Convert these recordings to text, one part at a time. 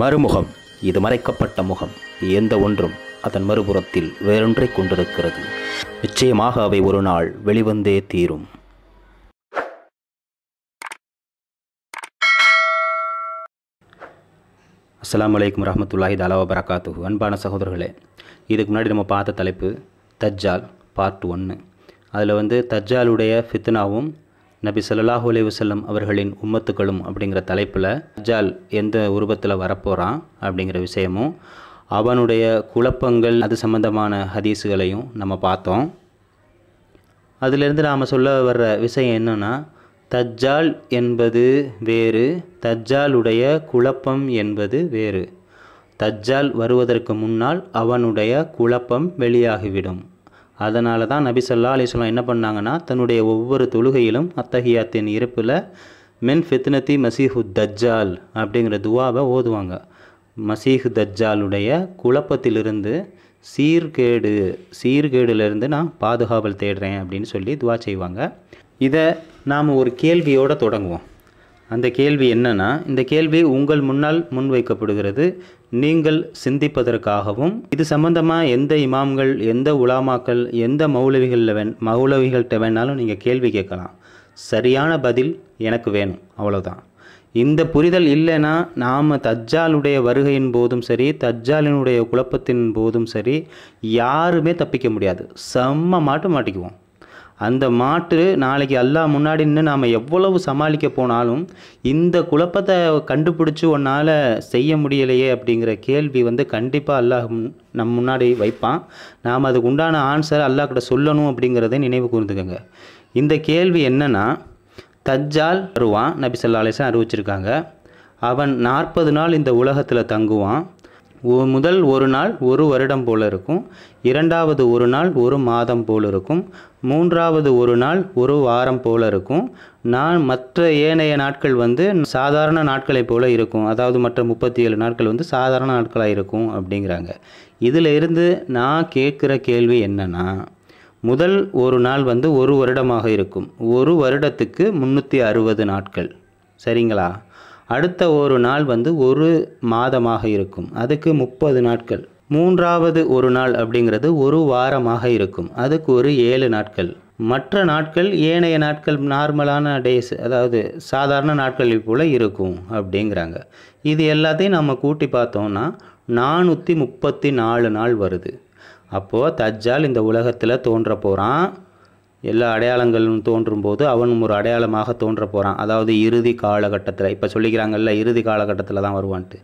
மறுமுகம் இது மறைக்கப்பட்ட முகம் எந்த ஒன்றும் அதன் மறுபுறத்தில் வேறொன்றை கொண்டிருக்கிறது நிச்சயமாக அவை ஒரு நாள் வெளிவந்தே தீரும் அஸ்லாம் வலைக்கம் ரஹமத்துல்லாஹி தலாவ பரகாத்து அன்பான சகோதரர்களே இதுக்கு முன்னாடி நம்ம பார்த்த தலைப்பு தஜ்ஜால் பார்ட் ஒன்று அதில் வந்து தஜ்ஜாலுடைய ஃபித்னாவும் நபி சொல்லலாஹு அலி வசல்லம் அவர்களின் உம்மத்துக்களும் அப்படிங்கிற தலைப்பில் அஜால் எந்த உருவத்தில் வரப்போகிறான் அப்படிங்கிற விஷயமும் அவனுடைய குழப்பங்கள் அது சம்பந்தமான ஹதீஸுகளையும் நம்ம பார்த்தோம் அதிலிருந்து நாம் சொல்ல வர்ற விஷயம் என்னென்னா தஜ்ஜால் என்பது வேறு தஜ்ஜாலுடைய குழப்பம் என்பது வேறு தஜ்ஜால் வருவதற்கு முன்னால் அவனுடைய குழப்பம் வெளியாகிவிடும் அதனால தான் நபி சொல்லா சொல்லாம் என்ன பண்ணாங்கன்னா தன்னுடைய ஒவ்வொரு தொழுகையிலும் அத்தகையாத்தின் இருப்பில் மென் ஃபித்னத்தி மசீஹு தஜ்ஜால் அப்படிங்கிற துவாவை ஓதுவாங்க மசீஹு தஜ்ஜாலுடைய குழப்பத்திலிருந்து சீர்கேடு சீர்கேடுலேருந்து நான் பாதுகாவல் தேடுறேன் அப்படின்னு சொல்லி துவா செய்வாங்க இதை நாம் ஒரு கேள்வியோடு தொடங்குவோம் அந்த கேள்வி என்னென்னா இந்த கேள்வி உங்கள் முன்னால் முன்வைக்கப்படுகிறது நீங்கள் சிந்திப்பதற்காகவும் இது சம்பந்தமாக எந்த இமாம்கள் எந்த உலாமாக்கள் எந்த மௌலவிகளில் வேண் மௌலவிகள்கிட்ட வேணாலும் நீங்கள் கேள்வி கேட்கலாம் சரியான பதில் எனக்கு வேணும் அவ்வளோதான் இந்த புரிதல் இல்லைன்னா நாம் தஜ்ஜாலுடைய வருகையின் போதும் சரி தஜ்ஜாலினுடைய குழப்பத்தின் போதும் சரி யாருமே தப்பிக்க முடியாது செம்ம மாட்டு மாட்டிக்குவோம் அந்த மாற்று நாளைக்கு அல்லா முன்னாடி நின்று நாம் எவ்வளவு சமாளிக்க போனாலும் இந்த குழப்பத்தை கண்டுபிடிச்சி உன்னால் செய்ய முடியலையே அப்படிங்கிற கேள்வி வந்து கண்டிப்பாக அல்லாஹ் நம் முன்னாடி வைப்பான் நாம் அதுக்கு உண்டான ஆன்சர் கிட்ட சொல்லணும் அப்படிங்கிறத நினைவு கூர்ந்துக்கோங்க இந்த கேள்வி என்னென்னா தஜ்ஜால் வருவான் நபி சொல்லா அறிவிச்சிருக்காங்க அவன் நாற்பது நாள் இந்த உலகத்தில் தங்குவான் முதல் ஒரு நாள் ஒரு வருடம் போல் இருக்கும் இரண்டாவது ஒரு நாள் ஒரு மாதம் போல இருக்கும் மூன்றாவது ஒரு நாள் ஒரு வாரம் போல இருக்கும் நான் மற்ற ஏனைய நாட்கள் வந்து சாதாரண நாட்களைப் போல் இருக்கும் அதாவது மற்ற முப்பத்தி ஏழு நாட்கள் வந்து சாதாரண நாட்களாக இருக்கும் அப்படிங்கிறாங்க இதில் இருந்து நான் கேட்குற கேள்வி என்னென்னா முதல் ஒரு நாள் வந்து ஒரு வருடமாக இருக்கும் ஒரு வருடத்துக்கு முந்நூற்றி அறுபது நாட்கள் சரிங்களா அடுத்த ஒரு நாள் வந்து ஒரு மாதமாக இருக்கும் அதுக்கு முப்பது நாட்கள் மூன்றாவது ஒரு நாள் அப்படிங்கிறது ஒரு வாரமாக இருக்கும் அதுக்கு ஒரு ஏழு நாட்கள் மற்ற நாட்கள் ஏனைய நாட்கள் நார்மலான டேஸ் அதாவது சாதாரண நாட்களில் போல் இருக்கும் அப்படிங்கிறாங்க இது எல்லாத்தையும் நம்ம கூட்டி பார்த்தோம்னா நானூற்றி முப்பத்தி நாலு நாள் வருது அப்போது தஜ்ஜால் இந்த உலகத்தில் தோன்ற போகிறான் எல்லா அடையாளங்களும் தோன்றும் போது அவனும் ஒரு அடையாளமாக தோன்ற போகிறான் அதாவது இறுதி காலகட்டத்தில் இப்போ சொல்லிக்கிறாங்கல்ல இறுதி காலகட்டத்தில் தான் வருவான்ட்டு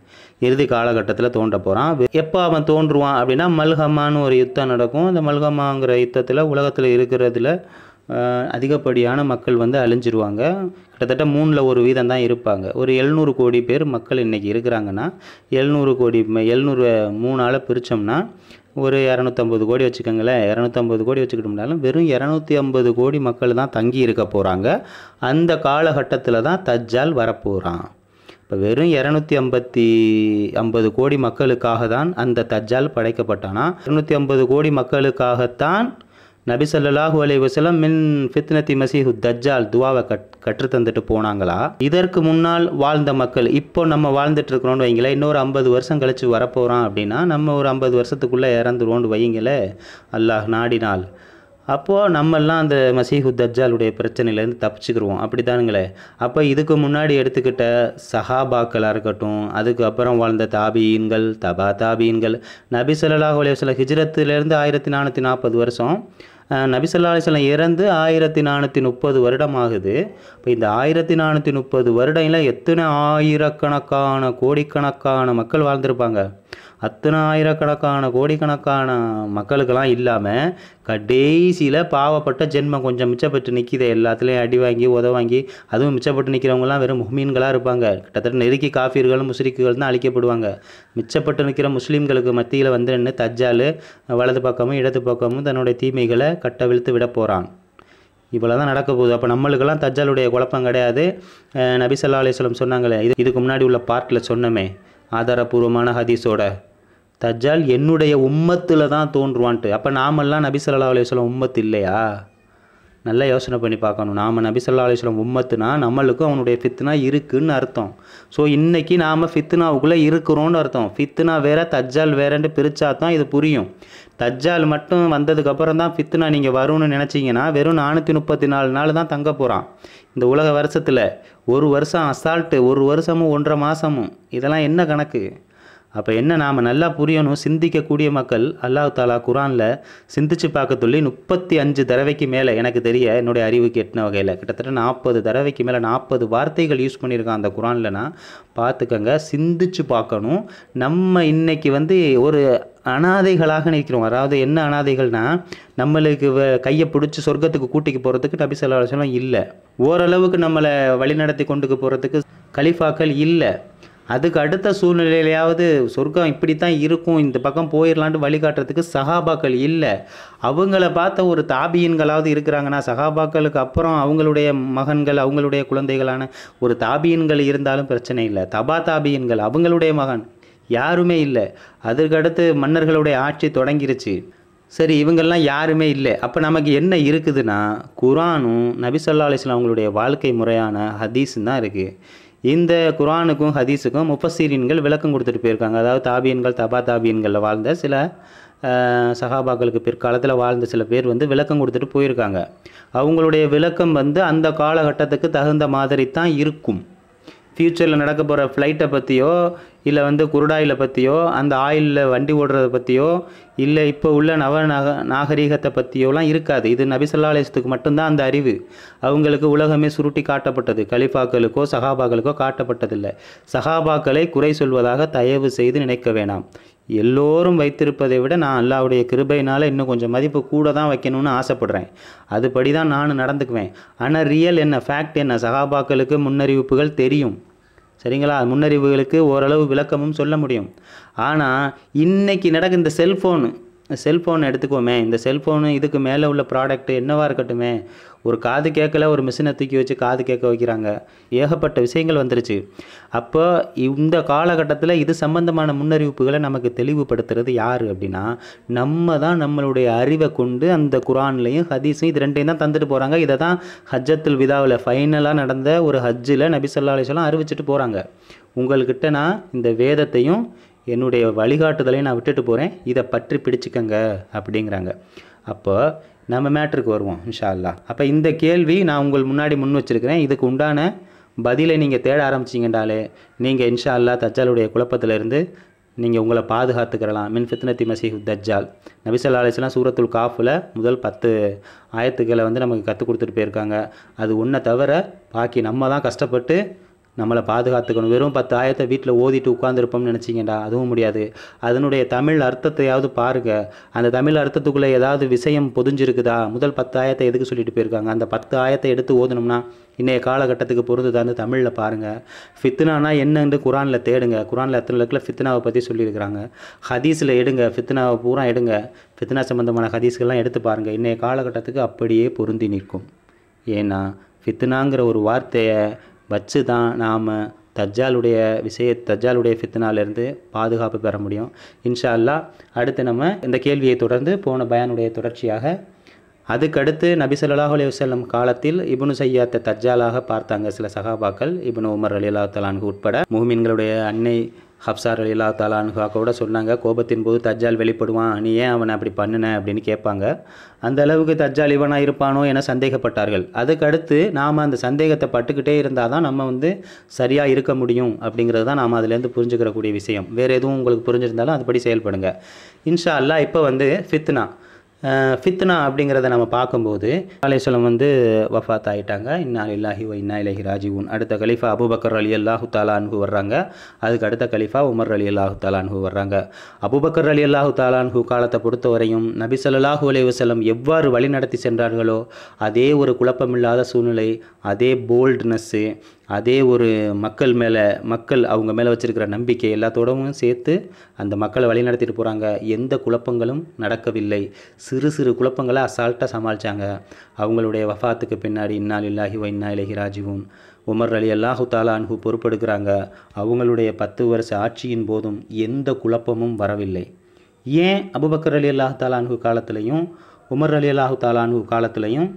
இறுதி காலகட்டத்தில் தோன்ற போகிறான் எப்போ அவன் தோன்றுவான் அப்படின்னா மல்கம்மான்னு ஒரு யுத்தம் நடக்கும் அந்த மல்கம்மாங்கிற யுத்தத்தில் உலகத்தில் இருக்கிறதுல அதிகப்படியான மக்கள் வந்து அழிஞ்சிருவாங்க கிட்டத்தட்ட மூணில் ஒரு வீதம் தான் இருப்பாங்க ஒரு எழுநூறு கோடி பேர் மக்கள் இன்றைக்கி இருக்கிறாங்கன்னா எழுநூறு கோடி எழுநூறு மூணால் பிரித்தோம்னா ஒரு இரநூத்தம்பது கோடி வச்சுக்கோங்களேன் இரநூத்தம்பது கோடி வச்சுக்கிட்டோம்னாலும் வெறும் இரநூத்தி ஐம்பது கோடி மக்கள் தான் தங்கி இருக்க போகிறாங்க அந்த காலகட்டத்தில் தான் தஜ்ஜால் வரப்போகிறான் இப்போ வெறும் இரநூத்தி ஐம்பத்தி ஐம்பது கோடி மக்களுக்காக தான் அந்த தஜ்ஜால் படைக்கப்பட்டானா இரநூத்தி ஐம்பது கோடி மக்களுக்காகத்தான் நபி சல்லாஹூ அலை வசலம் மின் ஃபித்னத்தி மசீஹு தஜ்ஜால் துவாவை கட் கற்று தந்துட்டு போனாங்களா இதற்கு முன்னால் வாழ்ந்த மக்கள் இப்போ நம்ம வாழ்ந்துட்டு இருக்கிறோன்னு வைங்களேன் இன்னொரு ஐம்பது வருஷம் கழித்து வரப்போகிறோம் அப்படின்னா நம்ம ஒரு ஐம்பது வருஷத்துக்குள்ளே இறந்துருவோன்னு வைங்களே அல்லாஹ் நாடினால் அப்போது நம்மெல்லாம் அந்த மசீஹு தஜாலுடைய பிரச்சனையிலேருந்து தப்பிச்சுக்கிடுவோம் அப்படி தானுங்களே அப்போ இதுக்கு முன்னாடி எடுத்துக்கிட்ட சஹாபாக்களாக இருக்கட்டும் அதுக்கப்புறம் வாழ்ந்த தாபீன்கள் தபா தாபீன்கள் நபி சொல்லாஹ் சில ஹிஜ்ரத்துலேருந்து ஆயிரத்தி நானூற்றி நாற்பது வருஷம் நபிசல்லா அலிஸ்லாம் இறந்து ஆயிரத்தி நானூற்றி முப்பது வருடம் ஆகுது இப்போ இந்த ஆயிரத்தி நானூற்றி முப்பது வருடம்ல எத்தனை ஆயிரக்கணக்கான கோடிக்கணக்கான மக்கள் வாழ்ந்திருப்பாங்க அத்தனை ஆயிரக்கணக்கான கோடிக்கணக்கான மக்களுக்கெல்லாம் இல்லாமல் கடைசியில் பாவப்பட்ட ஜென்மம் கொஞ்சம் மிச்சப்பட்டு நிற்கிது எல்லாத்துலேயும் அடி வாங்கி உத வாங்கி அதுவும் மிச்சப்பட்டு நிற்கிறவங்களாம் வெறும் முஹ்மீன்களாக இருப்பாங்க கிட்டத்தட்ட நெருக்கி காஃபிர்கள் முஸ்ரிக்குகள் தான் அழிக்கப்படுவாங்க மிச்சப்பட்டு நிற்கிற முஸ்லீம்களுக்கு மத்தியில் வந்து நின்று தஜ்ஜால் வலது பக்கமும் இடது பக்கமும் தன்னுடைய தீமைகளை கட்டவிழ்த்து விட போகிறான் இவ்வளோ தான் நடக்க போகுது அப்போ நம்மளுக்கெல்லாம் தஜ்ஜாலுடைய குழப்பம் கிடையாது நபி சொல்லா அலிஸ்லம் சொன்னாங்களே இது இதுக்கு முன்னாடி உள்ள பார்ட்டில் சொன்னமே ஆதாரபூர்வமான ஹதீஸோட தஜ்ஜால் என்னுடைய உம்மத்தில் தான் தோன்றுவான்ட்டு அப்போ நாமெல்லாம் நபி சொல்லா அலையம் உம்மத்து இல்லையா நல்லா யோசனை பண்ணி பார்க்கணும் நாம் நபி சொல்லா அலிஸ்லாம் உம்மத்துனா நம்மளுக்கும் அவனுடைய ஃபித்னா இருக்குன்னு அர்த்தம் ஸோ இன்றைக்கி நாம் ஃபித்னாவுக்குள்ளே இருக்கிறோன்னு அர்த்தம் ஃபித்னா வேற தஜ்ஜால் வேறன்ட்டு பிரித்தா தான் இது புரியும் தஜ்ஜால் மட்டும் வந்ததுக்கப்புறம் தான் ஃபித்னா நீங்கள் வரும்னு நினச்சிங்கன்னா வெறும் நானூற்றி முப்பத்தி நாலு நாள் தான் தங்க போகிறான் இந்த உலக வருஷத்தில் ஒரு வருஷம் அசால்ட்டு ஒரு வருஷமும் ஒன்றரை மாதமும் இதெல்லாம் என்ன கணக்கு அப்போ என்ன நாம் நல்லா புரியணும் சிந்திக்கக்கூடிய மக்கள் அல்லாஹ் தாலா குரானில் சிந்திச்சு பார்க்க சொல்லி முப்பத்தி அஞ்சு தடவைக்கு மேலே எனக்கு தெரிய என்னுடைய அறிவு கெட்டின வகையில் கிட்டத்தட்ட நாற்பது தடவைக்கு மேலே நாற்பது வார்த்தைகள் யூஸ் பண்ணியிருக்கான் அந்த குரான்லனா பார்த்துக்கங்க சிந்திச்சு பார்க்கணும் நம்ம இன்றைக்கி வந்து ஒரு அனாதைகளாக நிற்கிறோம் அதாவது என்ன அனாதைகள்னால் நம்மளுக்கு கையை பிடிச்சி சொர்க்கத்துக்கு கூட்டிக்கு போகிறதுக்கு நபி சொல்லா இல்லை ஓரளவுக்கு நம்மளை வழிநடத்தி கொண்டுக்கு போகிறதுக்கு கலிஃபாக்கள் இல்லை அதுக்கு அடுத்த சூழ்நிலையிலையாவது சொர்க்கம் இப்படி தான் இருக்கும் இந்த பக்கம் போயிடலான்ட்டு வழிகாட்டுறதுக்கு சகாபாக்கள் இல்லை அவங்கள பார்த்த ஒரு தாபியன்களாவது இருக்கிறாங்கன்னா சகாபாக்களுக்கு அப்புறம் அவங்களுடைய மகன்கள் அவங்களுடைய குழந்தைகளான ஒரு தாபியன்கள் இருந்தாலும் பிரச்சனை இல்லை தபா தாபியன்கள் அவங்களுடைய மகன் யாருமே இல்லை அதற்கடுத்து மன்னர்களுடைய ஆட்சி தொடங்கிருச்சு சரி இவங்கள்லாம் யாருமே இல்லை அப்போ நமக்கு என்ன இருக்குதுன்னா குரானும் நபிசல்லா அலிஸ்லாம் அவங்களுடைய வாழ்க்கை முறையான ஹதீஸும் தான் இருக்குது இந்த குரானுக்கும் ஹதீஸுக்கும் முப்பசீரியன்கள் விளக்கம் கொடுத்துட்டு போயிருக்காங்க அதாவது தாபியன்கள் தபா தாபியன்களில் வாழ்ந்த சில சகாபாக்களுக்கு பிற்காலத்தில் வாழ்ந்த சில பேர் வந்து விளக்கம் கொடுத்துட்டு போயிருக்காங்க அவங்களுடைய விளக்கம் வந்து அந்த காலகட்டத்துக்கு தகுந்த மாதிரி தான் இருக்கும் ஃப்யூச்சரில் நடக்க போகிற ஃப்ளைட்டை பற்றியோ இல்லை வந்து குருடாயில பற்றியோ அந்த ஆயிலில் வண்டி ஓடுறத பற்றியோ இல்லை இப்போ உள்ள நவ நாக நாகரீகத்தை பற்றியோலாம் இருக்காது இது நபிசல்லா மட்டும்தான் அந்த அறிவு அவங்களுக்கு உலகமே சுருட்டி காட்டப்பட்டது கலிஃபாக்களுக்கோ சகாபாக்களுக்கோ காட்டப்பட்டதில்லை சகாபாக்களை குறை சொல்வதாக தயவு செய்து நினைக்க வேணாம் எல்லோரும் வைத்திருப்பதை விட நான் அல்லாவுடைய கிருபையினால் இன்னும் கொஞ்சம் மதிப்பு கூட தான் வைக்கணும்னு ஆசைப்படுறேன் அதுபடி தான் நான் நடந்துக்குவேன் ஆனால் ரியல் என்ன ஃபேக்ட் என்ன சகாபாக்களுக்கு முன்னறிவிப்புகள் தெரியும் சரிங்களா முன்னறிவுகளுக்கு ஓரளவு விளக்கமும் சொல்ல முடியும் ஆனால் இன்றைக்கி நடக்கும் இந்த செல்ஃபோனு செல்ஃபோன் எடுத்துக்குவோமே இந்த செல்ஃபோனு இதுக்கு மேலே உள்ள ப்ராடக்ட் என்னவாக இருக்கட்டுமே ஒரு காது கேட்கல ஒரு மிஷினை தூக்கி வச்சு காது கேட்க வைக்கிறாங்க ஏகப்பட்ட விஷயங்கள் வந்துருச்சு அப்போ இந்த காலகட்டத்தில் இது சம்பந்தமான முன்னறிவிப்புகளை நமக்கு தெளிவுபடுத்துறது யார் அப்படின்னா நம்ம தான் நம்மளுடைய அறிவை கொண்டு அந்த குரான்லையும் ஹதீஸும் இது ரெண்டையும் தான் தந்துட்டு போகிறாங்க இதை தான் ஹஜ்ஜத்துல் விதாவில் ஃபைனலாக நடந்த ஒரு ஹஜ்ஜில் நபிசல்லா அலிஸ்லாம் அறிவிச்சிட்டு போகிறாங்க உங்கள்கிட்ட நான் இந்த வேதத்தையும் என்னுடைய வழிகாட்டுதலையும் நான் விட்டுட்டு போகிறேன் இதை பற்றி பிடிச்சிக்கங்க அப்படிங்கிறாங்க அப்போ நம்ம மேட்ருக்கு வருவோம் இன்ஷா அல்லா அப்போ இந்த கேள்வி நான் உங்கள் முன்னாடி முன் வச்சுருக்கிறேன் இதுக்கு உண்டான பதிலை நீங்கள் தேட ஆரம்பிச்சிங்கன்றாலே நீங்கள் இன்ஷா அல்லா தஜ்ஜாலுடைய குழப்பத்திலிருந்து நீங்கள் உங்களை பாதுகாத்துக்கிறலாம் மின் ஃபித்னத்தி மசீஹ் தஜ்ஜால் நபிசல் அலிஸ்லாம் சூரத்துல் காஃபில் முதல் பத்து ஆயத்துக்களை வந்து நமக்கு கற்றுக் கொடுத்துட்டு போயிருக்காங்க அது ஒன்றை தவிர பாக்கி நம்ம தான் கஷ்டப்பட்டு நம்மளை பாதுகாத்துக்கணும் வெறும் பத்து ஆயத்தை வீட்டில் ஓதிட்டு உட்காந்துருப்போம்னு நினச்சிங்கடா அதுவும் முடியாது அதனுடைய தமிழ் அர்த்தத்தையாவது பாருங்கள் அந்த தமிழ் அர்த்தத்துக்குள்ளே ஏதாவது விஷயம் பொதிஞ்சிருக்குதா முதல் பத்து ஆயத்தை எதுக்கு சொல்லிட்டு போயிருக்காங்க அந்த பத்து ஆயத்தை எடுத்து ஓதணும்னா இன்றைய காலகட்டத்துக்கு பொருந்துதான்னு தமிழில் பாருங்கள் ஃபித்னானா என்னன்னு குரானில் தேடுங்க குரானில் எத்தனை லக்கில் ஃபித்னாவை பற்றி சொல்லியிருக்கிறாங்க ஹதீஸில் எடுங்க ஃபித்னாவை பூரா எடுங்க ஃபித்னா சம்மந்தமான ஹதீஸ்கள்லாம் எடுத்து பாருங்கள் இன்றைய காலகட்டத்துக்கு அப்படியே பொருந்தி நிற்கும் ஏன்னா ஃபித்னாங்கிற ஒரு வார்த்தையை வச்சு தான் நாம் தஜ்ஜாலுடைய விஷய தஜ்ஜாலுடைய ஃபித்னாலேருந்து பாதுகாப்பு பெற முடியும் இன்ஷா அல்லா அடுத்து நம்ம இந்த கேள்வியை தொடர்ந்து போன பயானுடைய தொடர்ச்சியாக அதுக்கடுத்து நபி சொல்லாஹ் அலி வல்லம் காலத்தில் இபுனு சையாத்த தஜ்ஜாலாக பார்த்தாங்க சில சகாபாக்கள் இபுனு உமர் அலி அல்லா தலான்கு உட்பட மூமின்களுடைய அன்னை ஹப்சார் அலிலா தாலான்ஹா கூட சொன்னாங்க கோபத்தின் போது தஜ்ஜால் வெளிப்படுவான் நீ ஏன் அவனை அப்படி பண்ணின அப்படின்னு கேட்பாங்க அந்த அளவுக்கு தஜ்ஜால் இவனாக இருப்பானோ என சந்தேகப்பட்டார்கள் அதுக்கடுத்து நாம் அந்த சந்தேகத்தை பட்டுக்கிட்டே இருந்தால் தான் நம்ம வந்து சரியாக இருக்க முடியும் அப்படிங்கிறது தான் நாம் அதுலேருந்து புரிஞ்சுக்கிறக்கூடிய விஷயம் வேறு எதுவும் உங்களுக்கு புரிஞ்சிருந்தாலும் அதுபடி செயல்படுங்க இன்ஷா அல்லா இப்போ வந்து ஃபித்னா ஃபித்னா அப்படிங்கிறத நம்ம பார்க்கும்போது அலேஸ்வலம் வந்து வஃபாத் ஆகிட்டாங்க இன்னா இல்லாஹி ஓ இன்னா இலஹி உன் அடுத்த கலீஃபா அபுபக்கர் அலி அல்லாஹு தாலான்ஹு வர்றாங்க அதுக்கு அடுத்த கலீஃபா உமர் அலி அல்லாஹு தாலான்ஹு வர்றாங்க அபுபக்கர் அலி அல்லாஹு தாலான்ஹு காலத்தை பொறுத்தவரையும் நபி சொல்லாஹு அலி வசலம் எவ்வாறு வழிநடத்தி சென்றார்களோ அதே ஒரு குழப்பமில்லாத சூழ்நிலை அதே போல்ட்னஸ்ஸு அதே ஒரு மக்கள் மேலே மக்கள் அவங்க மேலே வச்சுருக்கிற நம்பிக்கை எல்லாத்தோடவும் சேர்த்து அந்த மக்களை வழி நடத்திட்டு போகிறாங்க எந்த குழப்பங்களும் நடக்கவில்லை சிறு சிறு குழப்பங்களை அசால்ட்டாக சமாளித்தாங்க அவங்களுடைய வஃபாத்துக்கு பின்னாடி இன்னால் இல்லாஹி இன்னா இலகி ராஜீவும் உமர் அலி அல்லாஹு தாலான்ஹு பொறுப்பெடுக்கிறாங்க அவங்களுடைய பத்து வருஷ ஆட்சியின் போதும் எந்த குழப்பமும் வரவில்லை ஏன் அபுபக்கர் அலி அல்லாஹு தாலான்ஹு காலத்திலையும் உமர் அலி அல்லாஹு தாலான்ஹு காலத்திலையும்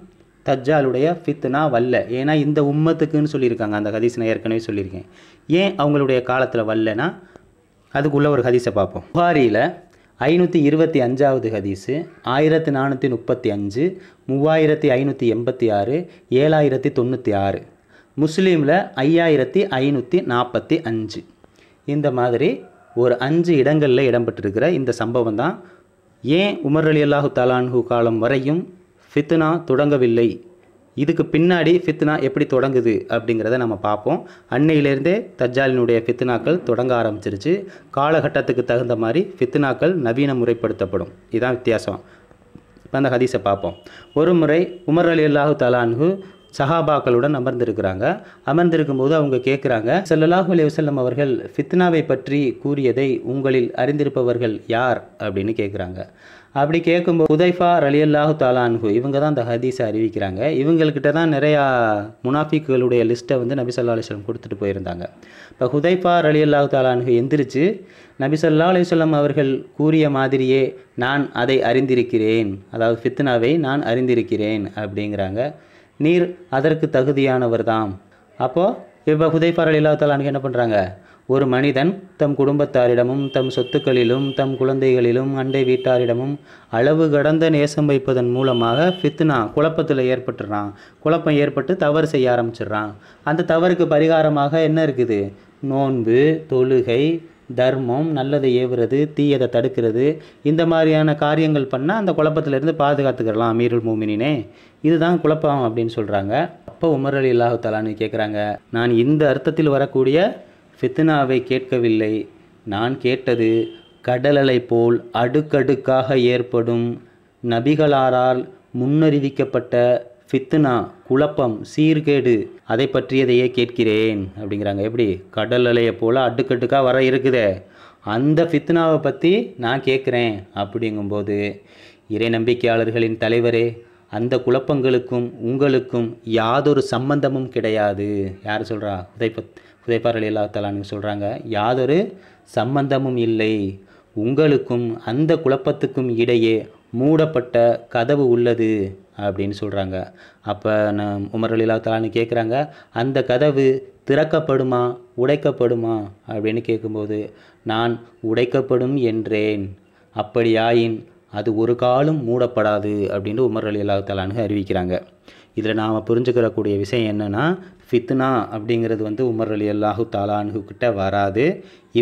தஜ்ஜாலுடைய ஃபித்னா வல்ல ஏன்னா இந்த உம்மத்துக்குன்னு சொல்லியிருக்காங்க அந்த ஹதீஸ் நான் ஏற்கனவே சொல்லியிருக்கேன் ஏன் அவங்களுடைய காலத்தில் வரலன்னா அதுக்குள்ளே ஒரு ஹதீஸை பார்ப்போம் புகாரியில் ஐநூற்றி இருபத்தி அஞ்சாவது ஹதீஸு ஆயிரத்தி நானூற்றி முப்பத்தி அஞ்சு மூவாயிரத்தி ஐநூற்றி எண்பத்தி ஆறு ஏழாயிரத்தி தொண்ணூற்றி ஆறு முஸ்லீமில் ஐயாயிரத்தி ஐநூற்றி நாற்பத்தி அஞ்சு இந்த மாதிரி ஒரு அஞ்சு இடங்களில் இடம்பெற்றிருக்கிற இந்த சம்பவம் தான் ஏன் உமர் அலி அல்லாஹு தாலான்ஹு காலம் வரையும் ஃபித்னா தொடங்கவில்லை இதுக்கு பின்னாடி ஃபித்னா எப்படி தொடங்குது அப்படிங்கிறத நம்ம பார்ப்போம் அன்னையிலேருந்தே தஜ்ஜாலினுடைய ஃபித்னாக்கள் தொடங்க ஆரம்பிச்சிருச்சு காலகட்டத்துக்கு தகுந்த மாதிரி ஃபித்னாக்கள் நவீன முறைப்படுத்தப்படும் இதுதான் வித்தியாசம் இப்போ அந்த ஹதீஸை பார்ப்போம் ஒரு முறை உமர் அலி அல்லாஹு தலான்ஹு சஹாபாக்களுடன் அமர்ந்திருக்கிறாங்க அமர்ந்திருக்கும் போது அவங்க கேட்குறாங்க சல்லல்லாஹு அலி வசல்லம் அவர்கள் ஃபித்னாவை பற்றி கூறியதை உங்களில் அறிந்திருப்பவர்கள் யார் அப்படின்னு கேட்குறாங்க அப்படி கேட்கும்போது உதைஃபா ரலியல்லாஹு தாலான்ஹு இவங்க தான் அந்த ஹதீஸை அறிவிக்கிறாங்க இவங்கக்கிட்ட தான் நிறையா முனாஃபிக்குகளுடைய லிஸ்ட்டை வந்து நபி சொல்லா கொடுத்துட்டு போயிருந்தாங்க இப்போ ஹுதைஃபா ரலியல்லாஹு தாலான்ஹு எந்திரிச்சு நபி சொல்லா அவர்கள் கூறிய மாதிரியே நான் அதை அறிந்திருக்கிறேன் அதாவது ஃபித்னாவை நான் அறிந்திருக்கிறேன் அப்படிங்கிறாங்க நீர் அதற்கு தகுதியானவர் தான் அப்போது இப்போ ஹுதைஃபா ரலியல்லாஹு தாலானுக்கு என்ன பண்ணுறாங்க ஒரு மனிதன் தம் குடும்பத்தாரிடமும் தம் சொத்துக்களிலும் தம் குழந்தைகளிலும் அண்டை வீட்டாரிடமும் அளவு கடந்த நேசம் வைப்பதன் மூலமாக ஃபித்னா குழப்பத்தில் ஏற்பட்டுறான் குழப்பம் ஏற்பட்டு தவறு செய்ய ஆரம்பிச்சிடுறான் அந்த தவறுக்கு பரிகாரமாக என்ன இருக்குது நோன்பு தொழுகை தர்மம் நல்லதை ஏவுறது தீயதை தடுக்கிறது இந்த மாதிரியான காரியங்கள் பண்ணால் அந்த குழப்பத்திலேருந்து பாதுகாத்துக்கிடலாம் மீருள் மூமினினே இதுதான் குழப்பம் அப்படின்னு சொல்கிறாங்க அப்போ உமர் அலி இல்லாஹு தலான்னு கேட்குறாங்க நான் இந்த அர்த்தத்தில் வரக்கூடிய ஃபித்னாவை கேட்கவில்லை நான் கேட்டது கடலலை போல் அடுக்கடுக்காக ஏற்படும் நபிகளாரால் முன்னறிவிக்கப்பட்ட ஃபித்னா குழப்பம் சீர்கேடு அதை பற்றியதையே கேட்கிறேன் அப்படிங்கிறாங்க எப்படி கடல் அலையை போல் அடுக்கடுக்காக வர இருக்குதே அந்த ஃபித்னாவை பற்றி நான் கேட்குறேன் அப்படிங்கும்போது இறை நம்பிக்கையாளர்களின் தலைவரே அந்த குழப்பங்களுக்கும் உங்களுக்கும் யாதொரு சம்பந்தமும் கிடையாது யார் சொல்கிறா உதைப்பத் உதைப்பார் அலிலா தலான்னு சொல்கிறாங்க யாதொரு சம்பந்தமும் இல்லை உங்களுக்கும் அந்த குழப்பத்துக்கும் இடையே மூடப்பட்ட கதவு உள்ளது அப்படின்னு சொல்கிறாங்க அப்போ நான் உமர் அலிலா தலான்னு கேட்குறாங்க அந்த கதவு திறக்கப்படுமா உடைக்கப்படுமா அப்படின்னு கேட்கும்போது நான் உடைக்கப்படும் என்றேன் அப்படியாயின் அது ஒரு காலம் மூடப்படாது அப்படின்னு உமர் அலி அல்லா தலானு அறிவிக்கிறாங்க இதில் நாம் புரிஞ்சுக்கிறக்கூடிய விஷயம் என்னென்னா ஃபித்னா அப்படிங்கிறது வந்து உமர் அலி அல்லாஹு தாலானுகிட்ட வராது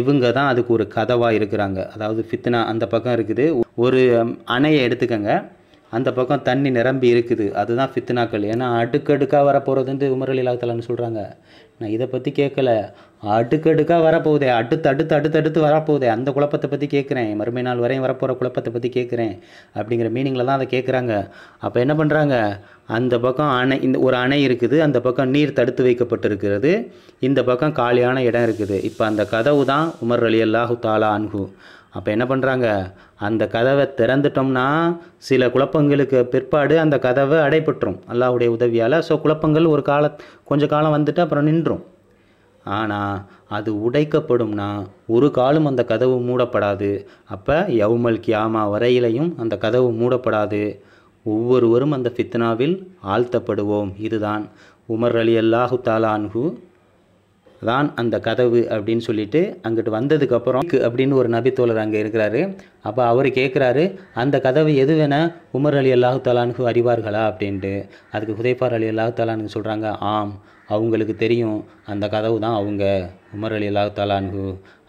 இவங்க தான் அதுக்கு ஒரு கதவாக இருக்கிறாங்க அதாவது ஃபித்னா அந்த பக்கம் இருக்குது ஒரு அணையை எடுத்துக்கோங்க அந்த பக்கம் தண்ணி நிரம்பி இருக்குது அதுதான் ஃபித்னாக்கள் ஏன்னா அடுக்கடுக்காக வரப்போகிறதுன்ட்டு உமர் அலி அல்லாஹாலு சொல்கிறாங்க நான் இதை பற்றி கேட்கல அடுக்கடுக்காக வரப்போகுதே அடுத்து அடுத்து அடுத்து அடுத்து வரப்போகுதே அந்த குழப்பத்தை பற்றி கேட்குறேன் மறுமை நாள் வரையும் வரப்போகிற குழப்பத்தை பற்றி கேட்குறேன் அப்படிங்கிற மீனிங்கில் தான் அதை கேட்குறாங்க அப்போ என்ன பண்ணுறாங்க அந்த பக்கம் அணை இந்த ஒரு அணை இருக்குது அந்த பக்கம் நீர் தடுத்து வைக்கப்பட்டிருக்கிறது இந்த பக்கம் காலியான இடம் இருக்குது இப்போ அந்த கதவு தான் உமர் அலி அல்லாஹு தாலா அன்ஹு அப்போ என்ன பண்ணுறாங்க அந்த கதவை திறந்துட்டோம்னா சில குழப்பங்களுக்கு பிற்பாடு அந்த கதவை அடைபட்டுரும் அல்லாஹுடைய உதவியால் ஸோ குழப்பங்கள் ஒரு கால கொஞ்சம் காலம் வந்துட்டு அப்புறம் நின்றும் ஆனால் அது உடைக்கப்படும்னா ஒரு காலம் அந்த கதவு மூடப்படாது அப்போ யவுமல் கியாமா வரையிலையும் அந்த கதவு மூடப்படாது ஒவ்வொருவரும் அந்த ஃபித்னாவில் ஆழ்த்தப்படுவோம் இதுதான் உமர் அலி அல்லாஹு தாலான்ஹு தான் அந்த கதவு அப்படின்னு சொல்லிட்டு அங்கிட்டு வந்ததுக்கப்புறம் அப்படின்னு ஒரு நபித்தோழர் அங்கே இருக்கிறாரு அப்போ அவர் கேட்குறாரு அந்த கதவு எது வேணால் உமர் அலி அல்லாஹு தாலானுக்கு அறிவார்களா அப்படின்ட்டு அதுக்கு ஹுதைஃபார் அலி அல்லாஹு தாலானுக்கு சொல்கிறாங்க ஆம் அவங்களுக்கு தெரியும் அந்த கதவு தான் அவங்க உமர் அலி அல்லாஹு தாலான்ஹு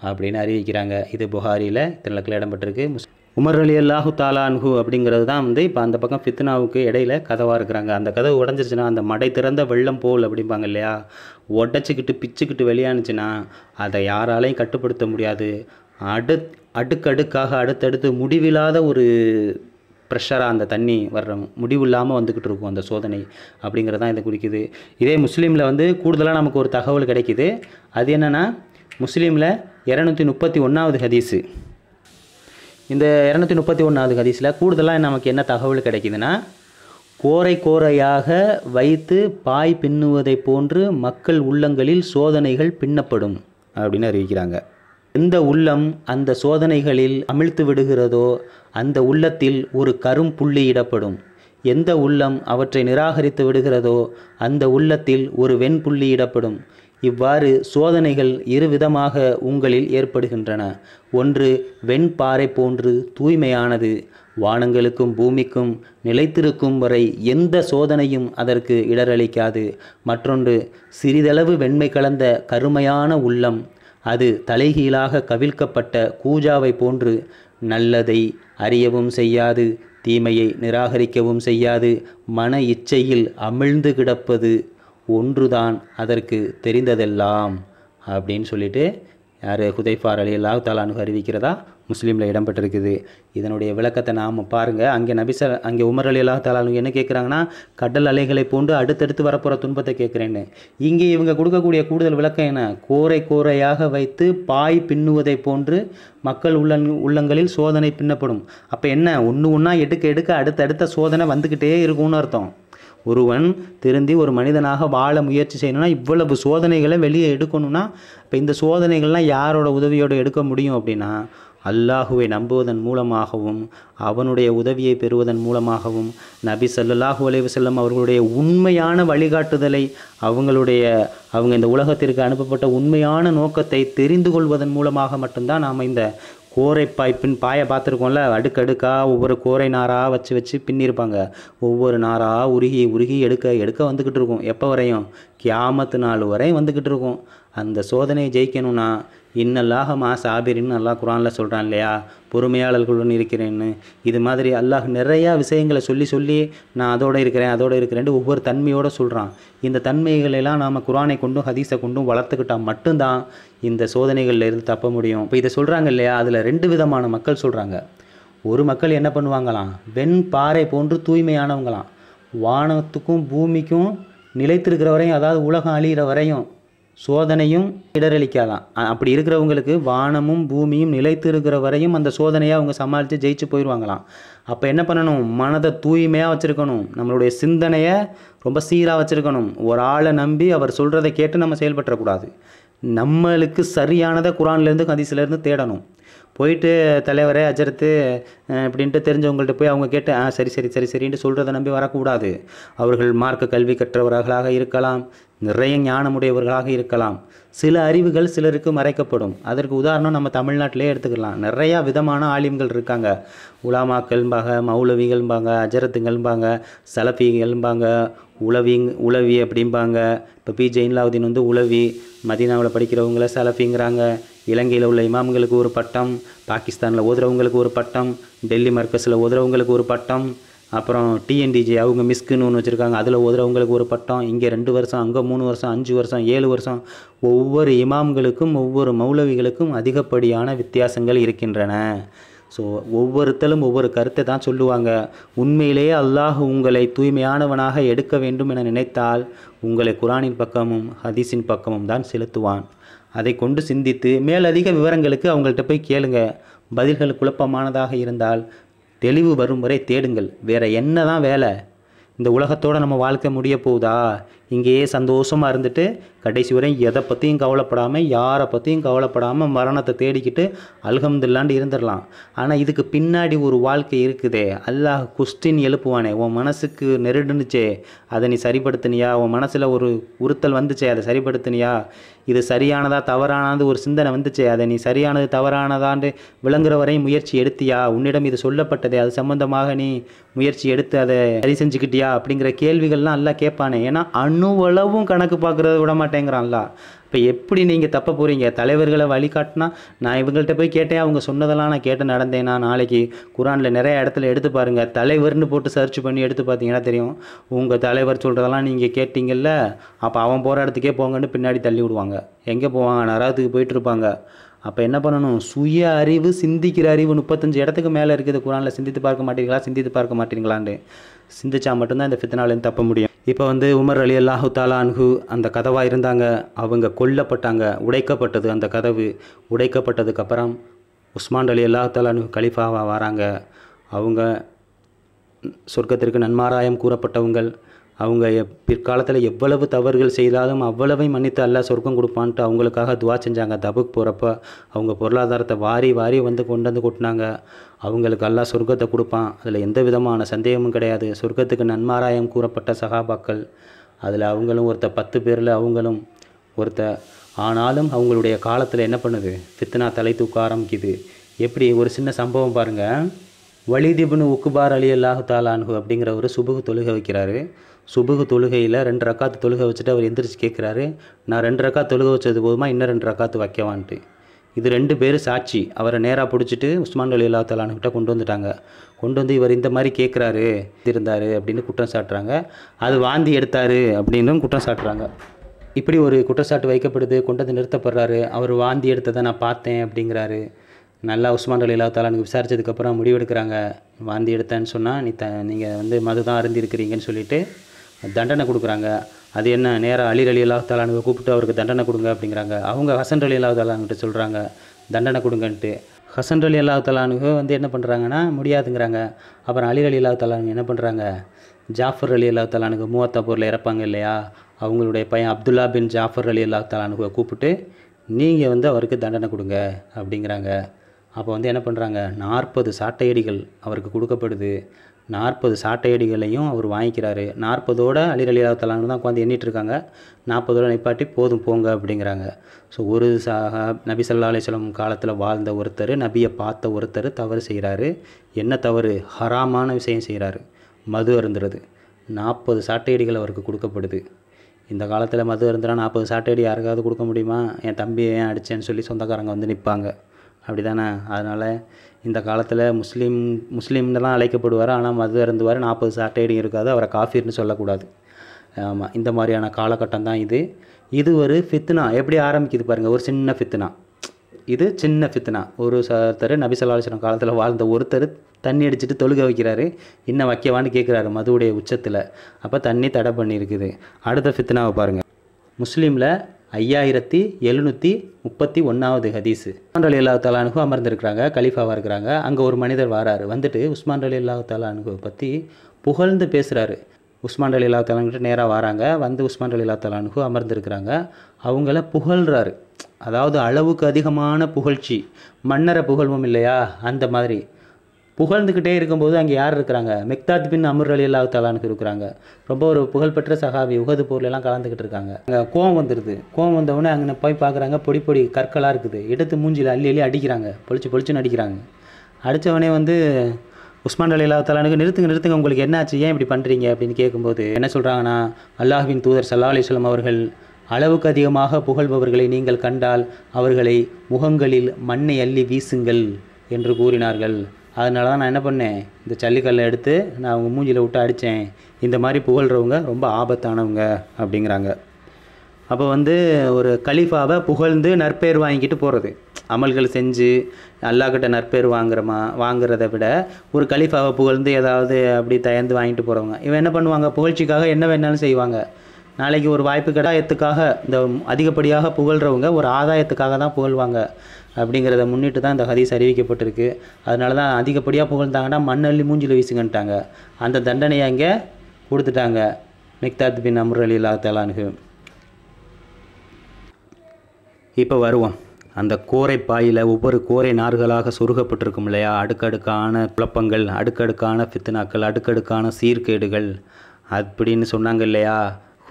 அப்படின்னு அறிவிக்கிறாங்க இது புகாரியில் இத்தனை இடம்பெற்றிருக்கு முஸ் உமர் அலி அல்லாஹு தாலான்ஹு அப்படிங்கிறது தான் வந்து இப்போ அந்த பக்கம் ஃபித்னாவுக்கு இடையில கதவாக இருக்கிறாங்க அந்த கதவு உடஞ்சிருச்சுன்னா அந்த மடை திறந்த வெள்ளம் போல் அப்படிம்பாங்க இல்லையா உடச்சிக்கிட்டு பிச்சுக்கிட்டு வெளியானுச்சுன்னா அதை யாராலையும் கட்டுப்படுத்த முடியாது அடுத் அடுக்கடுக்காக அடுத்தடுத்து முடிவில்லாத ஒரு ப்ரெஷராக அந்த தண்ணி வர்ற முடிவு இல்லாமல் வந்துக்கிட்டு இருக்கும் அந்த சோதனை அப்படிங்கிறதான் இதை குறிக்குது இதே முஸ்லீமில் வந்து கூடுதலாக நமக்கு ஒரு தகவல் கிடைக்கிது அது என்னென்னா முஸ்லீமில் இரநூத்தி முப்பத்தி ஒன்றாவது ஹதீஸு இந்த இரநூத்தி முப்பத்தி ஒன்றாவது ஹதீஸில் கூடுதலாக நமக்கு என்ன தகவல் கிடைக்குதுன்னா கோரை கோரையாக வைத்து பாய் பின்னுவதை போன்று மக்கள் உள்ளங்களில் சோதனைகள் பின்னப்படும் அப்படின்னு அறிவிக்கிறாங்க எந்த உள்ளம் அந்த சோதனைகளில் அமிழ்த்து விடுகிறதோ அந்த உள்ளத்தில் ஒரு கரும் புள்ளி இடப்படும் எந்த உள்ளம் அவற்றை நிராகரித்து விடுகிறதோ அந்த உள்ளத்தில் ஒரு வெண்புள்ளி இடப்படும் இவ்வாறு சோதனைகள் இருவிதமாக உங்களில் ஏற்படுகின்றன ஒன்று வெண்பாறை போன்று தூய்மையானது வானங்களுக்கும் பூமிக்கும் நிலைத்திருக்கும் வரை எந்த சோதனையும் அதற்கு இடரளிக்காது மற்றொன்று சிறிதளவு வெண்மை கலந்த கருமையான உள்ளம் அது தலைகீழாக கவிழ்க்கப்பட்ட கூஜாவை போன்று நல்லதை அறியவும் செய்யாது தீமையை நிராகரிக்கவும் செய்யாது மன இச்சையில் அமிழ்ந்து கிடப்பது ஒன்றுதான் அதற்கு தெரிந்ததெல்லாம் அப்படின்னு சொல்லிட்டு யார் ஹுதைஃபார் அலி அல்லாஹ் தாலானு அறிவிக்கிறதா முஸ்லீமில் இடம்பெற்றிருக்குது இதனுடைய விளக்கத்தை நாம் பாருங்கள் அங்கே நபிச அங்கே உமர் அலி அல்லா தாலும் என்ன கேட்குறாங்கன்னா கடல் அலைகளை போன்று அடுத்தடுத்து வரப்போகிற துன்பத்தை கேட்குறேன்னு இங்கே இவங்க கொடுக்கக்கூடிய கூடுதல் விளக்கம் என்ன கோரை கோரையாக வைத்து பாய் பின்னுவதை போன்று மக்கள் உள்ள உள்ளங்களில் சோதனை பின்னப்படும் அப்போ என்ன ஒன்று ஒன்றா எடுக்க எடுக்க அடுத்தடுத்த சோதனை வந்துக்கிட்டே இருக்கும்னு அர்த்தம் ஒருவன் திருந்தி ஒரு மனிதனாக வாழ முயற்சி செய்யணும்னா இவ்வளவு சோதனைகளை வெளியே எடுக்கணும்னா இப்போ இந்த சோதனைகள்லாம் யாரோட உதவியோடு எடுக்க முடியும் அப்படின்னா அல்லாஹுவை நம்புவதன் மூலமாகவும் அவனுடைய உதவியை பெறுவதன் மூலமாகவும் நபி சல்லாஹூ செல்லம் அவர்களுடைய உண்மையான வழிகாட்டுதலை அவங்களுடைய அவங்க இந்த உலகத்திற்கு அனுப்பப்பட்ட உண்மையான நோக்கத்தை தெரிந்து கொள்வதன் மூலமாக மட்டும்தான் நாம் இந்த கோரை பாய்ப்பின் பாயை பார்த்துருக்கோம்ல அடுக்கடுக்காக ஒவ்வொரு கோரை நாராக வச்சு வச்சு பின்னிருப்பாங்க ஒவ்வொரு நாராக உருகி உருகி எடுக்க எடுக்க வந்துக்கிட்டு இருக்கும் எப்போ வரையும் கியாமத்து நாள் வரையும் வந்துக்கிட்டு இருக்கும் அந்த சோதனையை ஜெயிக்கணும்னா இன்னல்லாக மா சாபிரின்னு அல்லாஹ் குரானில் சொல்கிறான் இல்லையா பொறுமையாளர்களுடன் இருக்கிறேன்னு இது மாதிரி அல்லாஹ் நிறையா விஷயங்களை சொல்லி சொல்லி நான் அதோடு இருக்கிறேன் அதோடு இருக்கிறேன்ட்டு ஒவ்வொரு தன்மையோடு சொல்கிறான் இந்த தன்மைகளெல்லாம் நாம் குரானை கொண்டும் ஹதீஸை கொண்டும் வளர்த்துக்கிட்டால் மட்டும்தான் இந்த சோதனைகளில் இருந்து தப்ப முடியும் இப்போ இதை சொல்கிறாங்க இல்லையா அதில் ரெண்டு விதமான மக்கள் சொல்கிறாங்க ஒரு மக்கள் என்ன பண்ணுவாங்களாம் வெண் பாறை போன்று தூய்மையானவங்களாம் வானத்துக்கும் பூமிக்கும் நிலைத்திருக்கிற வரையும் அதாவது உலகம் அழிகிற வரையும் சோதனையும் இடரளிக்காதான் அப்படி இருக்கிறவங்களுக்கு வானமும் பூமியும் நிலைத்து இருக்கிற வரையும் அந்த சோதனையை அவங்க சமாளித்து ஜெயிச்சு போயிடுவாங்களாம் அப்போ என்ன பண்ணணும் மனதை தூய்மையாக வச்சுருக்கணும் நம்மளுடைய சிந்தனையை ரொம்ப சீராக வச்சுருக்கணும் ஒரு ஆளை நம்பி அவர் சொல்கிறத கேட்டு நம்ம செயல்பற்றக்கூடாது நம்மளுக்கு சரியானதை குரான்லேருந்து கதிசிலேருந்து தேடணும் போயிட்டு தலைவரே அஜரத்து இப்படின்ட்டு தெரிஞ்சவங்கள்ட்ட போய் அவங்க கேட்டு ஆ சரி சரி சரி சரின்ட்டு சொல்கிறத நம்பி வரக்கூடாது அவர்கள் மார்க்க கல்வி கற்றவர்களாக இருக்கலாம் நிறைய ஞானமுடையவர்களாக இருக்கலாம் சில அறிவுகள் சிலருக்கு மறைக்கப்படும் அதற்கு உதாரணம் நம்ம தமிழ்நாட்டிலே எடுத்துக்கலாம் நிறையா விதமான ஆலிம்கள் இருக்காங்க உலாமாக்கள்பாங்க மௌலவிகள்பாங்க அஜரத்துங்கள்பாங்க சலபிகள்பாங்க உளவி உளவி அப்படிம்பாங்க இப்போ பி ஜெயின்லாவுதீன் வந்து உளவி மதினாவில் படிக்கிறவங்கள சலபிங்கிறாங்க இலங்கையில் உள்ள இமாம்களுக்கு ஒரு பட்டம் பாகிஸ்தானில் ஓதுறவங்களுக்கு ஒரு பட்டம் டெல்லி மர்க்கஸில் ஓதுறவங்களுக்கு ஒரு பட்டம் அப்புறம் டிஎன்டிஜே அவங்க மிஸ்க்குன்னு ஒன்று வச்சுருக்காங்க அதில் ஓதுறவங்களுக்கு ஒரு பட்டம் இங்கே ரெண்டு வருஷம் அங்கே மூணு வருஷம் அஞ்சு வருஷம் ஏழு வருஷம் ஒவ்வொரு இமாம்களுக்கும் ஒவ்வொரு மௌலவிகளுக்கும் அதிகப்படியான வித்தியாசங்கள் இருக்கின்றன ஸோ ஒவ்வொருத்தலும் ஒவ்வொரு கருத்தை தான் சொல்லுவாங்க உண்மையிலேயே அல்லாஹ் உங்களை தூய்மையானவனாக எடுக்க வேண்டும் என நினைத்தால் உங்களை குரானின் பக்கமும் ஹதீஸின் பக்கமும் தான் செலுத்துவான் அதை கொண்டு சிந்தித்து மேலதிக விவரங்களுக்கு அவங்கள்ட்ட போய் கேளுங்க பதில்கள் குழப்பமானதாக இருந்தால் தெளிவு வரும் வரை தேடுங்கள் வேறு என்ன தான் வேலை இந்த உலகத்தோடு நம்ம வாழ்க்கை முடிய போகுதா இங்கேயே சந்தோஷமாக இருந்துட்டு கடைசி வரையும் எதை பற்றியும் கவலைப்படாமல் யாரை பற்றியும் கவலைப்படாமல் மரணத்தை தேடிக்கிட்டு அல்ஹம்துல்லாண்டு இருந்துடலாம் ஆனால் இதுக்கு பின்னாடி ஒரு வாழ்க்கை இருக்குதே அல்லாஹ் குஸ்டின் எழுப்புவானே உன் மனசுக்கு நெருடுனுச்சே அதை நீ சரிப்படுத்தினியா உன் மனசில் ஒரு உறுத்தல் வந்துச்சே அதை சரிப்படுத்தினியா இது சரியானதா தவறானது ஒரு சிந்தனை வந்துச்சு அதை நீ சரியானது தவறானதான்னு விளங்குற வரை முயற்சி எடுத்தியா உன்னிடம் இது சொல்லப்பட்டது அது சம்பந்தமாக நீ முயற்சி எடுத்து அதை சரி செஞ்சுக்கிட்டியா அப்படிங்கிற கேள்விகள்லாம் எல்லாம் கேட்பானே ஏன்னா அணுவளவும் கணக்கு பார்க்குறத விட மாட்டேங்கிறான்ல இப்போ எப்படி நீங்கள் தப்ப போகிறீங்க தலைவர்களை வழிகாட்டினா நான் இவங்கள்ட்ட போய் கேட்டேன் அவங்க சொன்னதெல்லாம் நான் கேட்டு நடந்தேன்னா நாளைக்கு குரானில் நிறைய இடத்துல எடுத்து பாருங்கள் தலைவர்னு போட்டு சர்ச் பண்ணி எடுத்து பார்த்தீங்கன்னா தெரியும் உங்கள் தலைவர் சொல்கிறதெல்லாம் நீங்கள் கேட்டிங்கல்ல அப்போ அவன் போகிற இடத்துக்கே போங்கன்னு பின்னாடி தள்ளி விடுவாங்க எங்கே போவாங்க நரகத்துக்கு போயிட்டுருப்பாங்க அப்போ என்ன பண்ணணும் சுய அறிவு சிந்திக்கிற அறிவு முப்பத்தஞ்சு இடத்துக்கு மேலே இருக்குது குரானில் சிந்தித்து பார்க்க மாட்டீங்களா சிந்தித்து பார்க்க மாட்டீங்களான்னு சிந்திச்சா மட்டும்தான் இந்த ஃபித்தனாலேருந்து தப்ப முடியும் இப்போ வந்து உமர் அலி அல்லாஹு தாலான்ஹு அந்த கதவாக இருந்தாங்க அவங்க கொல்லப்பட்டாங்க உடைக்கப்பட்டது அந்த கதவு உடைக்கப்பட்டதுக்கப்புறம் உஸ்மான் அலி அல்லாஹு தாலா கலிஃபாவாக வராங்க அவங்க சொர்க்கத்திற்கு நன்மாராயம் கூறப்பட்டவங்கள் அவங்க பிற்காலத்தில் எவ்வளவு தவறுகள் செய்தாலும் அவ்வளவை மன்னித்து அல்லா சொர்க்கம் கொடுப்பான்ட்டு அவங்களுக்காக துவா செஞ்சாங்க தபுக்கு போகிறப்ப அவங்க பொருளாதாரத்தை வாரி வாரி வந்து கொண்டு வந்து கொட்டினாங்க அவங்களுக்கு அல்லா சொர்க்கத்தை கொடுப்பான் அதில் எந்த விதமான சந்தேகமும் கிடையாது சொர்க்கத்துக்கு நன்மாராயம் கூறப்பட்ட சகாபாக்கள் அதில் அவங்களும் ஒருத்த பத்து பேரில் அவங்களும் ஒருத்த ஆனாலும் அவங்களுடைய காலத்தில் என்ன பண்ணுது ஃபித்னா தலை தூக்க ஆரம்பிக்குது எப்படி ஒரு சின்ன சம்பவம் பாருங்கள் வலிதிபுனு உக்குபார் அலி அல்லாஹு தாலான்ஹு அப்படிங்கிறவர் சுபுகு தொழுகை வைக்கிறாரு சுபுகு தொழுகையில் ரெண்டு ரக்காத்து தொழுகை வச்சுட்டு அவர் எந்திரிச்சு கேட்குறாரு நான் ரெண்டு ரக்கா தொழுகை வச்சது போதுமா இன்னும் ரெண்டு ரக்காத்து வைக்கவான்ட்டு இது ரெண்டு பேர் சாட்சி அவரை நேராக பிடிச்சிட்டு உஸ்மான் அலி அல்லா தலானுக்கிட்ட கொண்டு வந்துட்டாங்க கொண்டு வந்து இவர் இந்த மாதிரி கேட்குறாரு இருந்தார் அப்படின்னு குற்றம் சாட்டுறாங்க அது வாந்தி எடுத்தார் அப்படின்னும் குற்றம் சாட்டுறாங்க இப்படி ஒரு குற்றச்சாட்டு வைக்கப்படுது கொண்டு வந்து நிறுத்தப்படுறாரு அவர் வாந்தி எடுத்ததை நான் பார்த்தேன் அப்படிங்கிறாரு நல்லா உஸ்மான் அலி அல்லாத்தாலானுக்கு விசாரித்ததுக்கப்புறம் முடிவெடுக்கிறாங்க வாந்தி எடுத்தேன்னு சொன்னால் நீ த நீங்கள் வந்து மது தான் அருந்திருக்கிறீங்கன்னு சொல்லிவிட்டு தண்டனை கொடுக்குறாங்க அது என்ன நேராக அலி அலி அல்லாத்தாலானுக்கு கூப்பிட்டு அவருக்கு தண்டனை கொடுங்க அப்படிங்கிறாங்க அவங்க ஹசன் அலி அல்லாத்தாலான்கிட்ட சொல்கிறாங்க தண்டனை கொடுங்கன்ட்டு ஹசன் அலி அல்லாத்தாலானுக்கு வந்து என்ன பண்ணுறாங்கன்னா முடியாதுங்கிறாங்க அப்புறம் அலி அலி அல்லாத்தாலானு என்ன பண்ணுறாங்க ஜாஃபர் அலி அல்லாத்தாலானுக்கு மூவத்தாப்பூரில் இறப்பாங்க இல்லையா அவங்களுடைய பையன் அப்துல்லா பின் ஜாஃபர் அலி அல்லாத்தாலானுக்கு கூப்பிட்டு நீங்கள் வந்து அவருக்கு தண்டனை கொடுங்க அப்படிங்கிறாங்க அப்போ வந்து என்ன பண்ணுறாங்க நாற்பது சாட்டையடிகள் அவருக்கு கொடுக்கப்படுது நாற்பது சாட்டையடிகளையும் அவர் வாங்கிக்கிறாரு நாற்பதோட அலிரலிலா தலான்னு தான் உட்காந்து எண்ணிட்டுருக்காங்க நாற்பதோட நிப்பாட்டி போதும் போங்க அப்படிங்கிறாங்க ஸோ ஒரு சாஹா நபி சல்லா அலிஸ்லம் காலத்தில் வாழ்ந்த ஒருத்தர் நபியை பார்த்த ஒருத்தர் தவறு செய்கிறாரு என்ன தவறு ஹராமான விஷயம் செய்கிறாரு மது அருந்துறது நாற்பது சாட்டையடிகள் அவருக்கு கொடுக்கப்படுது இந்த காலத்தில் மது அருந்துனா நாற்பது சாட்டையடி யாருக்காவது கொடுக்க முடியுமா என் தம்பி ஏன் அடித்தேன்னு சொல்லி சொந்தக்காரங்க வந்து நிற்பாங்க அப்படி தானே அதனால் இந்த காலத்தில் முஸ்லீம் முஸ்லீம்னு அழைக்கப்படுவார் ஆனால் மது அருந்துவார் நாற்பது சாட்டையடியும் இருக்காது அவரை காஃபிர்னு சொல்லக்கூடாது ஆமாம் இந்த மாதிரியான காலகட்டம் தான் இது இது ஒரு ஃபித்னா எப்படி ஆரம்பிக்குது பாருங்கள் ஒரு சின்ன ஃபித்னா இது சின்ன ஃபித்னா ஒரு ஒருத்தர் நபிசல்லாஸ்வரம் காலத்தில் வாழ்ந்த ஒருத்தர் தண்ணி அடிச்சுட்டு தொழுக வைக்கிறாரு இன்னும் வைக்கவான்னு கேட்குறாரு மதுவுடைய உச்சத்தில் அப்போ தண்ணி தடை பண்ணியிருக்குது அடுத்த ஃபித்னாவை பாருங்கள் முஸ்லீமில் ஐயாயிரத்தி எழுநூற்றி முப்பத்தி ஒன்றாவது ஹதீஸ் உஸ்மான் அலி அல்லா தலானுகு அமர்ந்திருக்கிறாங்க கலீஃபாவாக இருக்கிறாங்க அங்கே ஒரு மனிதர் வராரு வந்துட்டு உஸ்மான் அலி அல்லா தலானுகு பற்றி புகழ்ந்து பேசுகிறாரு உஸ்மான் அலி அல்லா தலான்கிட்ட நேராக வராங்க வந்து உஸ்மான் அலி அல்லா தலானுகு அமர்ந்திருக்கிறாங்க அவங்கள புகழ்கிறாரு அதாவது அளவுக்கு அதிகமான புகழ்ச்சி மன்னரை புகழ்வும் இல்லையா அந்த மாதிரி புகழ்ந்துக்கிட்டே இருக்கும்போது அங்கே யார் இருக்கிறாங்க மெக்தாத் பின் அமர் அலி அல்லா தாலானுக்கு இருக்கிறாங்க ரொம்ப ஒரு புகழ்பெற்ற சகாபி உகது எல்லாம் கலந்துக்கிட்டு இருக்காங்க அங்கே கோவம் வந்துடுது கோவம் வந்தவுடனே அங்கே போய் பார்க்குறாங்க பொடி பொடி கற்களாக இருக்குது எடுத்து மூஞ்சியில் அள்ளி அள்ளி அடிக்கிறாங்க பொழிச்சு பொழிச்சுன்னு அடிக்கிறாங்க அடித்தவனே வந்து உஸ்மான் அலி தாலானுக்கு நிறுத்துங்க நிறுத்துங்க உங்களுக்கு என்னாச்சு ஏன் இப்படி பண்ணுறீங்க அப்படின்னு கேட்கும்போது என்ன சொல்கிறாங்கன்னா அல்லாஹின் தூதர் சல்லா அலிஸ்லாம் அவர்கள் அளவுக்கு அதிகமாக புகழ்பவர்களை நீங்கள் கண்டால் அவர்களை முகங்களில் மண்ணை அள்ளி வீசுங்கள் என்று கூறினார்கள் அதனால தான் நான் என்ன பண்ணேன் இந்த ஜல்லிக்கல்லை எடுத்து நான் அவங்க மூஞ்சியில் விட்டு அடித்தேன் இந்த மாதிரி புகழ்கிறவங்க ரொம்ப ஆபத்தானவங்க அப்படிங்கிறாங்க அப்போ வந்து ஒரு கலீஃபாவை புகழ்ந்து நற்பெயர் வாங்கிக்கிட்டு போகிறது அமல்கள் செஞ்சு அல்லாக்கிட்ட நற்பேர் வாங்குறமா வாங்குறத விட ஒரு கலீஃபாவை புகழ்ந்து ஏதாவது அப்படி தயர்ந்து வாங்கிட்டு போகிறவங்க இவன் என்ன பண்ணுவாங்க புகழ்ச்சிக்காக என்ன வேணாலும் செய்வாங்க நாளைக்கு ஒரு வாய்ப்பு கிடையாயத்துக்காக இந்த அதிகப்படியாக புகழ்கிறவங்க ஒரு ஆதாயத்துக்காக தான் புகழ்வாங்க அப்படிங்கிறத முன்னிட்டு தான் இந்த ஹதீஸ் அறிவிக்கப்பட்டிருக்கு அதனால தான் அதிகப்படியாக புகழ்ந்தாங்கன்னா மண்ணள்ளி மூஞ்சில் வீசுங்கன்ட்டாங்க அந்த தண்டனையை அங்கே கொடுத்துட்டாங்க மிக்தாத் பின் அம்ர் அலி இல்லா தலானுகு இப்போ வருவோம் அந்த கோரை பாயில் ஒவ்வொரு கோரை நார்களாக சுருகப்பட்டிருக்கும் இல்லையா அடுக்கடுக்கான குழப்பங்கள் அடுக்கடுக்கான பித்தனாக்கள் அடுக்கடுக்கான சீர்கேடுகள் அப்படின்னு சொன்னாங்க இல்லையா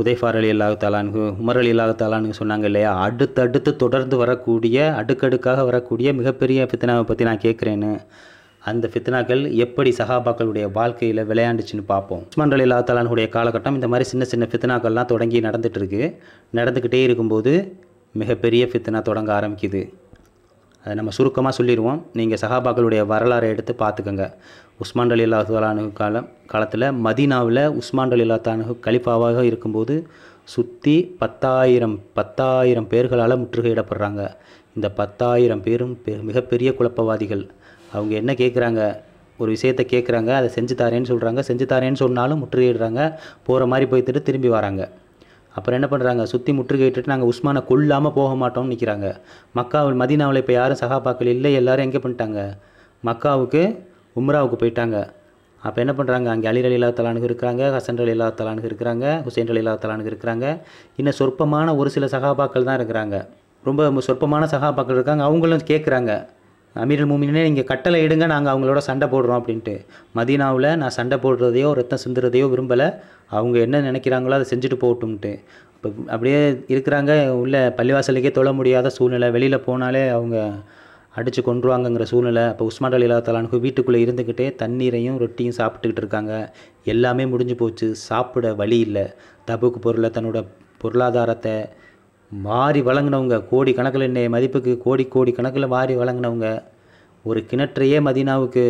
ஹுதைஃபார் அலி அல்லாஹு தாலானு உமர் அலி அல்லாஹு தாலானு சொன்னாங்க இல்லையா அடுத்தடுத்து தொடர்ந்து வரக்கூடிய அடுக்கடுக்காக வரக்கூடிய மிகப்பெரிய ஃபித்னாவை பற்றி நான் கேட்குறேன்னு அந்த ஃபித்னாக்கள் எப்படி சஹாபாக்களுடைய வாழ்க்கையில் விளையாண்டுச்சுன்னு பார்ப்போம் உஸ்மான் அலி அல்லா தாலானுடைய காலகட்டம் இந்த மாதிரி சின்ன சின்ன ஃபித்னாக்கள்லாம் தொடங்கி இருக்குது நடந்துக்கிட்டே இருக்கும்போது மிகப்பெரிய ஃபித்னா தொடங்க ஆரம்பிக்குது அதை நம்ம சுருக்கமாக சொல்லிடுவோம் நீங்கள் சஹாபாக்களுடைய வரலாறை எடுத்து பார்த்துக்கோங்க உஸ்மான் அலி தாலானு காலம் காலத்தில் மதீனாவில் உஸ்மான் அலி அல்லாத்தானு கலிஃபாவாக இருக்கும்போது சுற்றி பத்தாயிரம் பத்தாயிரம் பேர்களால் முற்றுகையிடப்படுறாங்க இந்த பத்தாயிரம் பேரும் பெ மிகப்பெரிய குழப்பவாதிகள் அவங்க என்ன கேட்குறாங்க ஒரு விஷயத்தை கேட்குறாங்க அதை செஞ்சு தாரேன்னு சொல்கிறாங்க செஞ்சு தாரேன்னு சொன்னாலும் முற்றுகையிடுறாங்க போகிற மாதிரி போய்த்துட்டு திரும்பி வராங்க அப்புறம் என்ன பண்ணுறாங்க சுற்றி முற்றுகையிட்டு நாங்கள் உஸ்மானை கொல்லாமல் போக மாட்டோம்னு நிற்கிறாங்க மக்காவில் மதீனாவில் இப்போ யாரும் சகாபாக்கள் இல்லை எல்லோரும் எங்கே பண்ணிட்டாங்க மக்காவுக்கு உம்ராவுக்கு போயிட்டாங்க அப்போ என்ன பண்ணுறாங்க அங்கே அலி அலி தலானுக்கு இருக்கிறாங்க ஹசன் அலி தலானுக்கு இருக்கிறாங்க ஹுசைன் அலி தலானுக்கு இருக்கிறாங்க இன்னும் சொற்பமான ஒரு சில சகாபாக்கள் தான் இருக்கிறாங்க ரொம்ப சொற்பமான சகாபாக்கள் இருக்காங்க அவங்களும் கேட்குறாங்க அமீரல் மூமினே நீங்கள் கட்டளை இடுங்க நாங்கள் அவங்களோட சண்டை போடுறோம் அப்படின்ட்டு மதீனாவில் நான் சண்டை போடுறதையோ ரத்தம் சிந்துறதையோ விரும்பலை அவங்க என்ன நினைக்கிறாங்களோ அதை செஞ்சுட்டு போகட்டும்ட்டு இப்போ அப்படியே இருக்கிறாங்க உள்ள பள்ளிவாசலுக்கே தொழ முடியாத சூழ்நிலை வெளியில் போனாலே அவங்க அடித்து கொண்டுருவாங்கங்கிற சூழ்நிலை இப்போ உஸ்மான் அலி தலானுக்கு வீட்டுக்குள்ளே இருந்துக்கிட்டே தண்ணீரையும் ரொட்டியும் சாப்பிட்டுக்கிட்டு இருக்காங்க எல்லாமே முடிஞ்சு போச்சு சாப்பிட வழி இல்லை தபுக்கு பொருளை தன்னோட பொருளாதாரத்தை மாறி வழங்கினவங்க கோடி கணக்கில் இன்றைய மதிப்புக்கு கோடி கோடி கணக்கில் மாறி வழங்கினவங்க ஒரு கிணற்றையே மதினாவுக்கு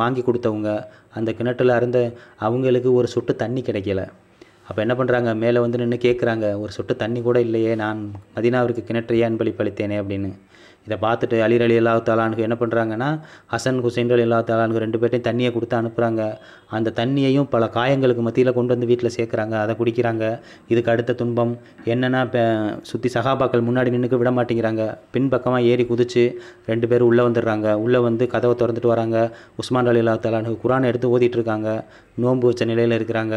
வாங்கி கொடுத்தவங்க அந்த கிணற்றில் அறந்த அவங்களுக்கு ஒரு சொட்டு தண்ணி கிடைக்கல அப்போ என்ன பண்ணுறாங்க மேலே வந்து நின்று கேட்குறாங்க ஒரு சொட்டு தண்ணி கூட இல்லையே நான் மதினாவிற்கு கிணற்றையே அன்பளிப்பளித்தேனே அப்படின்னு இதை பார்த்துட்டு அலிர் அலி அல்லா தாலானுக்கு என்ன பண்ணுறாங்கன்னா ஹசன் ஹுசைன் அலி அல்லா தாலானுக்கு ரெண்டு பேர்ட்டையும் தண்ணியை கொடுத்து அனுப்புகிறாங்க அந்த தண்ணியையும் பல காயங்களுக்கு மத்தியில் கொண்டு வந்து வீட்டில் சேர்க்குறாங்க அதை குடிக்கிறாங்க இதுக்கு அடுத்த துன்பம் என்னென்னா இப்போ சுற்றி சகாபாக்கள் முன்னாடி நின்றுக்க விட மாட்டேங்கிறாங்க பின்பக்கமாக ஏறி குதித்து ரெண்டு பேரும் உள்ளே வந்துடுறாங்க உள்ளே வந்து கதவை திறந்துட்டு வராங்க உஸ்மான் அலி அல்லா தாலானுக்கு குரானை எடுத்து ஓதிட்டு இருக்காங்க நோன்பு வச்ச நிலையில் இருக்கிறாங்க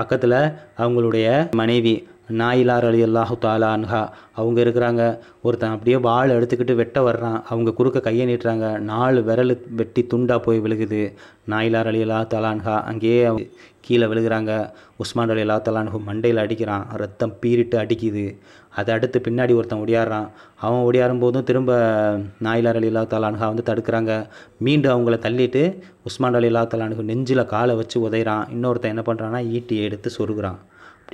பக்கத்தில் அவங்களுடைய மனைவி நாயிலார் அலி அல்லாஹு தாலான்ஹா அவங்க இருக்கிறாங்க ஒருத்தன் அப்படியே வாழ் எடுத்துக்கிட்டு வெட்ட வர்றான் அவங்க குறுக்க கையை நீட்டுறாங்க நாலு விரல் வெட்டி துண்டாக போய் விழுகுது நாயிலார் அலி அல்லா தாலான்ஹா அங்கேயே கீழே விழுகிறாங்க உஸ்மான் அலி அல்லா தாலான்ஹு மண்டையில் அடிக்கிறான் ரத்தம் பீரிட்டு அடிக்குது அதை அடுத்து பின்னாடி ஒருத்தன் ஒடியாடுறான் அவன் ஒடியாரும் போதும் திரும்ப நாயிலார் அலி அல்லா தாலான்ஹா வந்து தடுக்கிறாங்க மீண்டும் அவங்கள தள்ளிட்டு உஸ்மான் அலி அல்லா தாலான்ஹு நெஞ்சில் காலை வச்சு உதையிறான் இன்னொருத்தன் என்ன பண்ணுறான்னா ஈட்டியை எடுத்து சொருகிறான்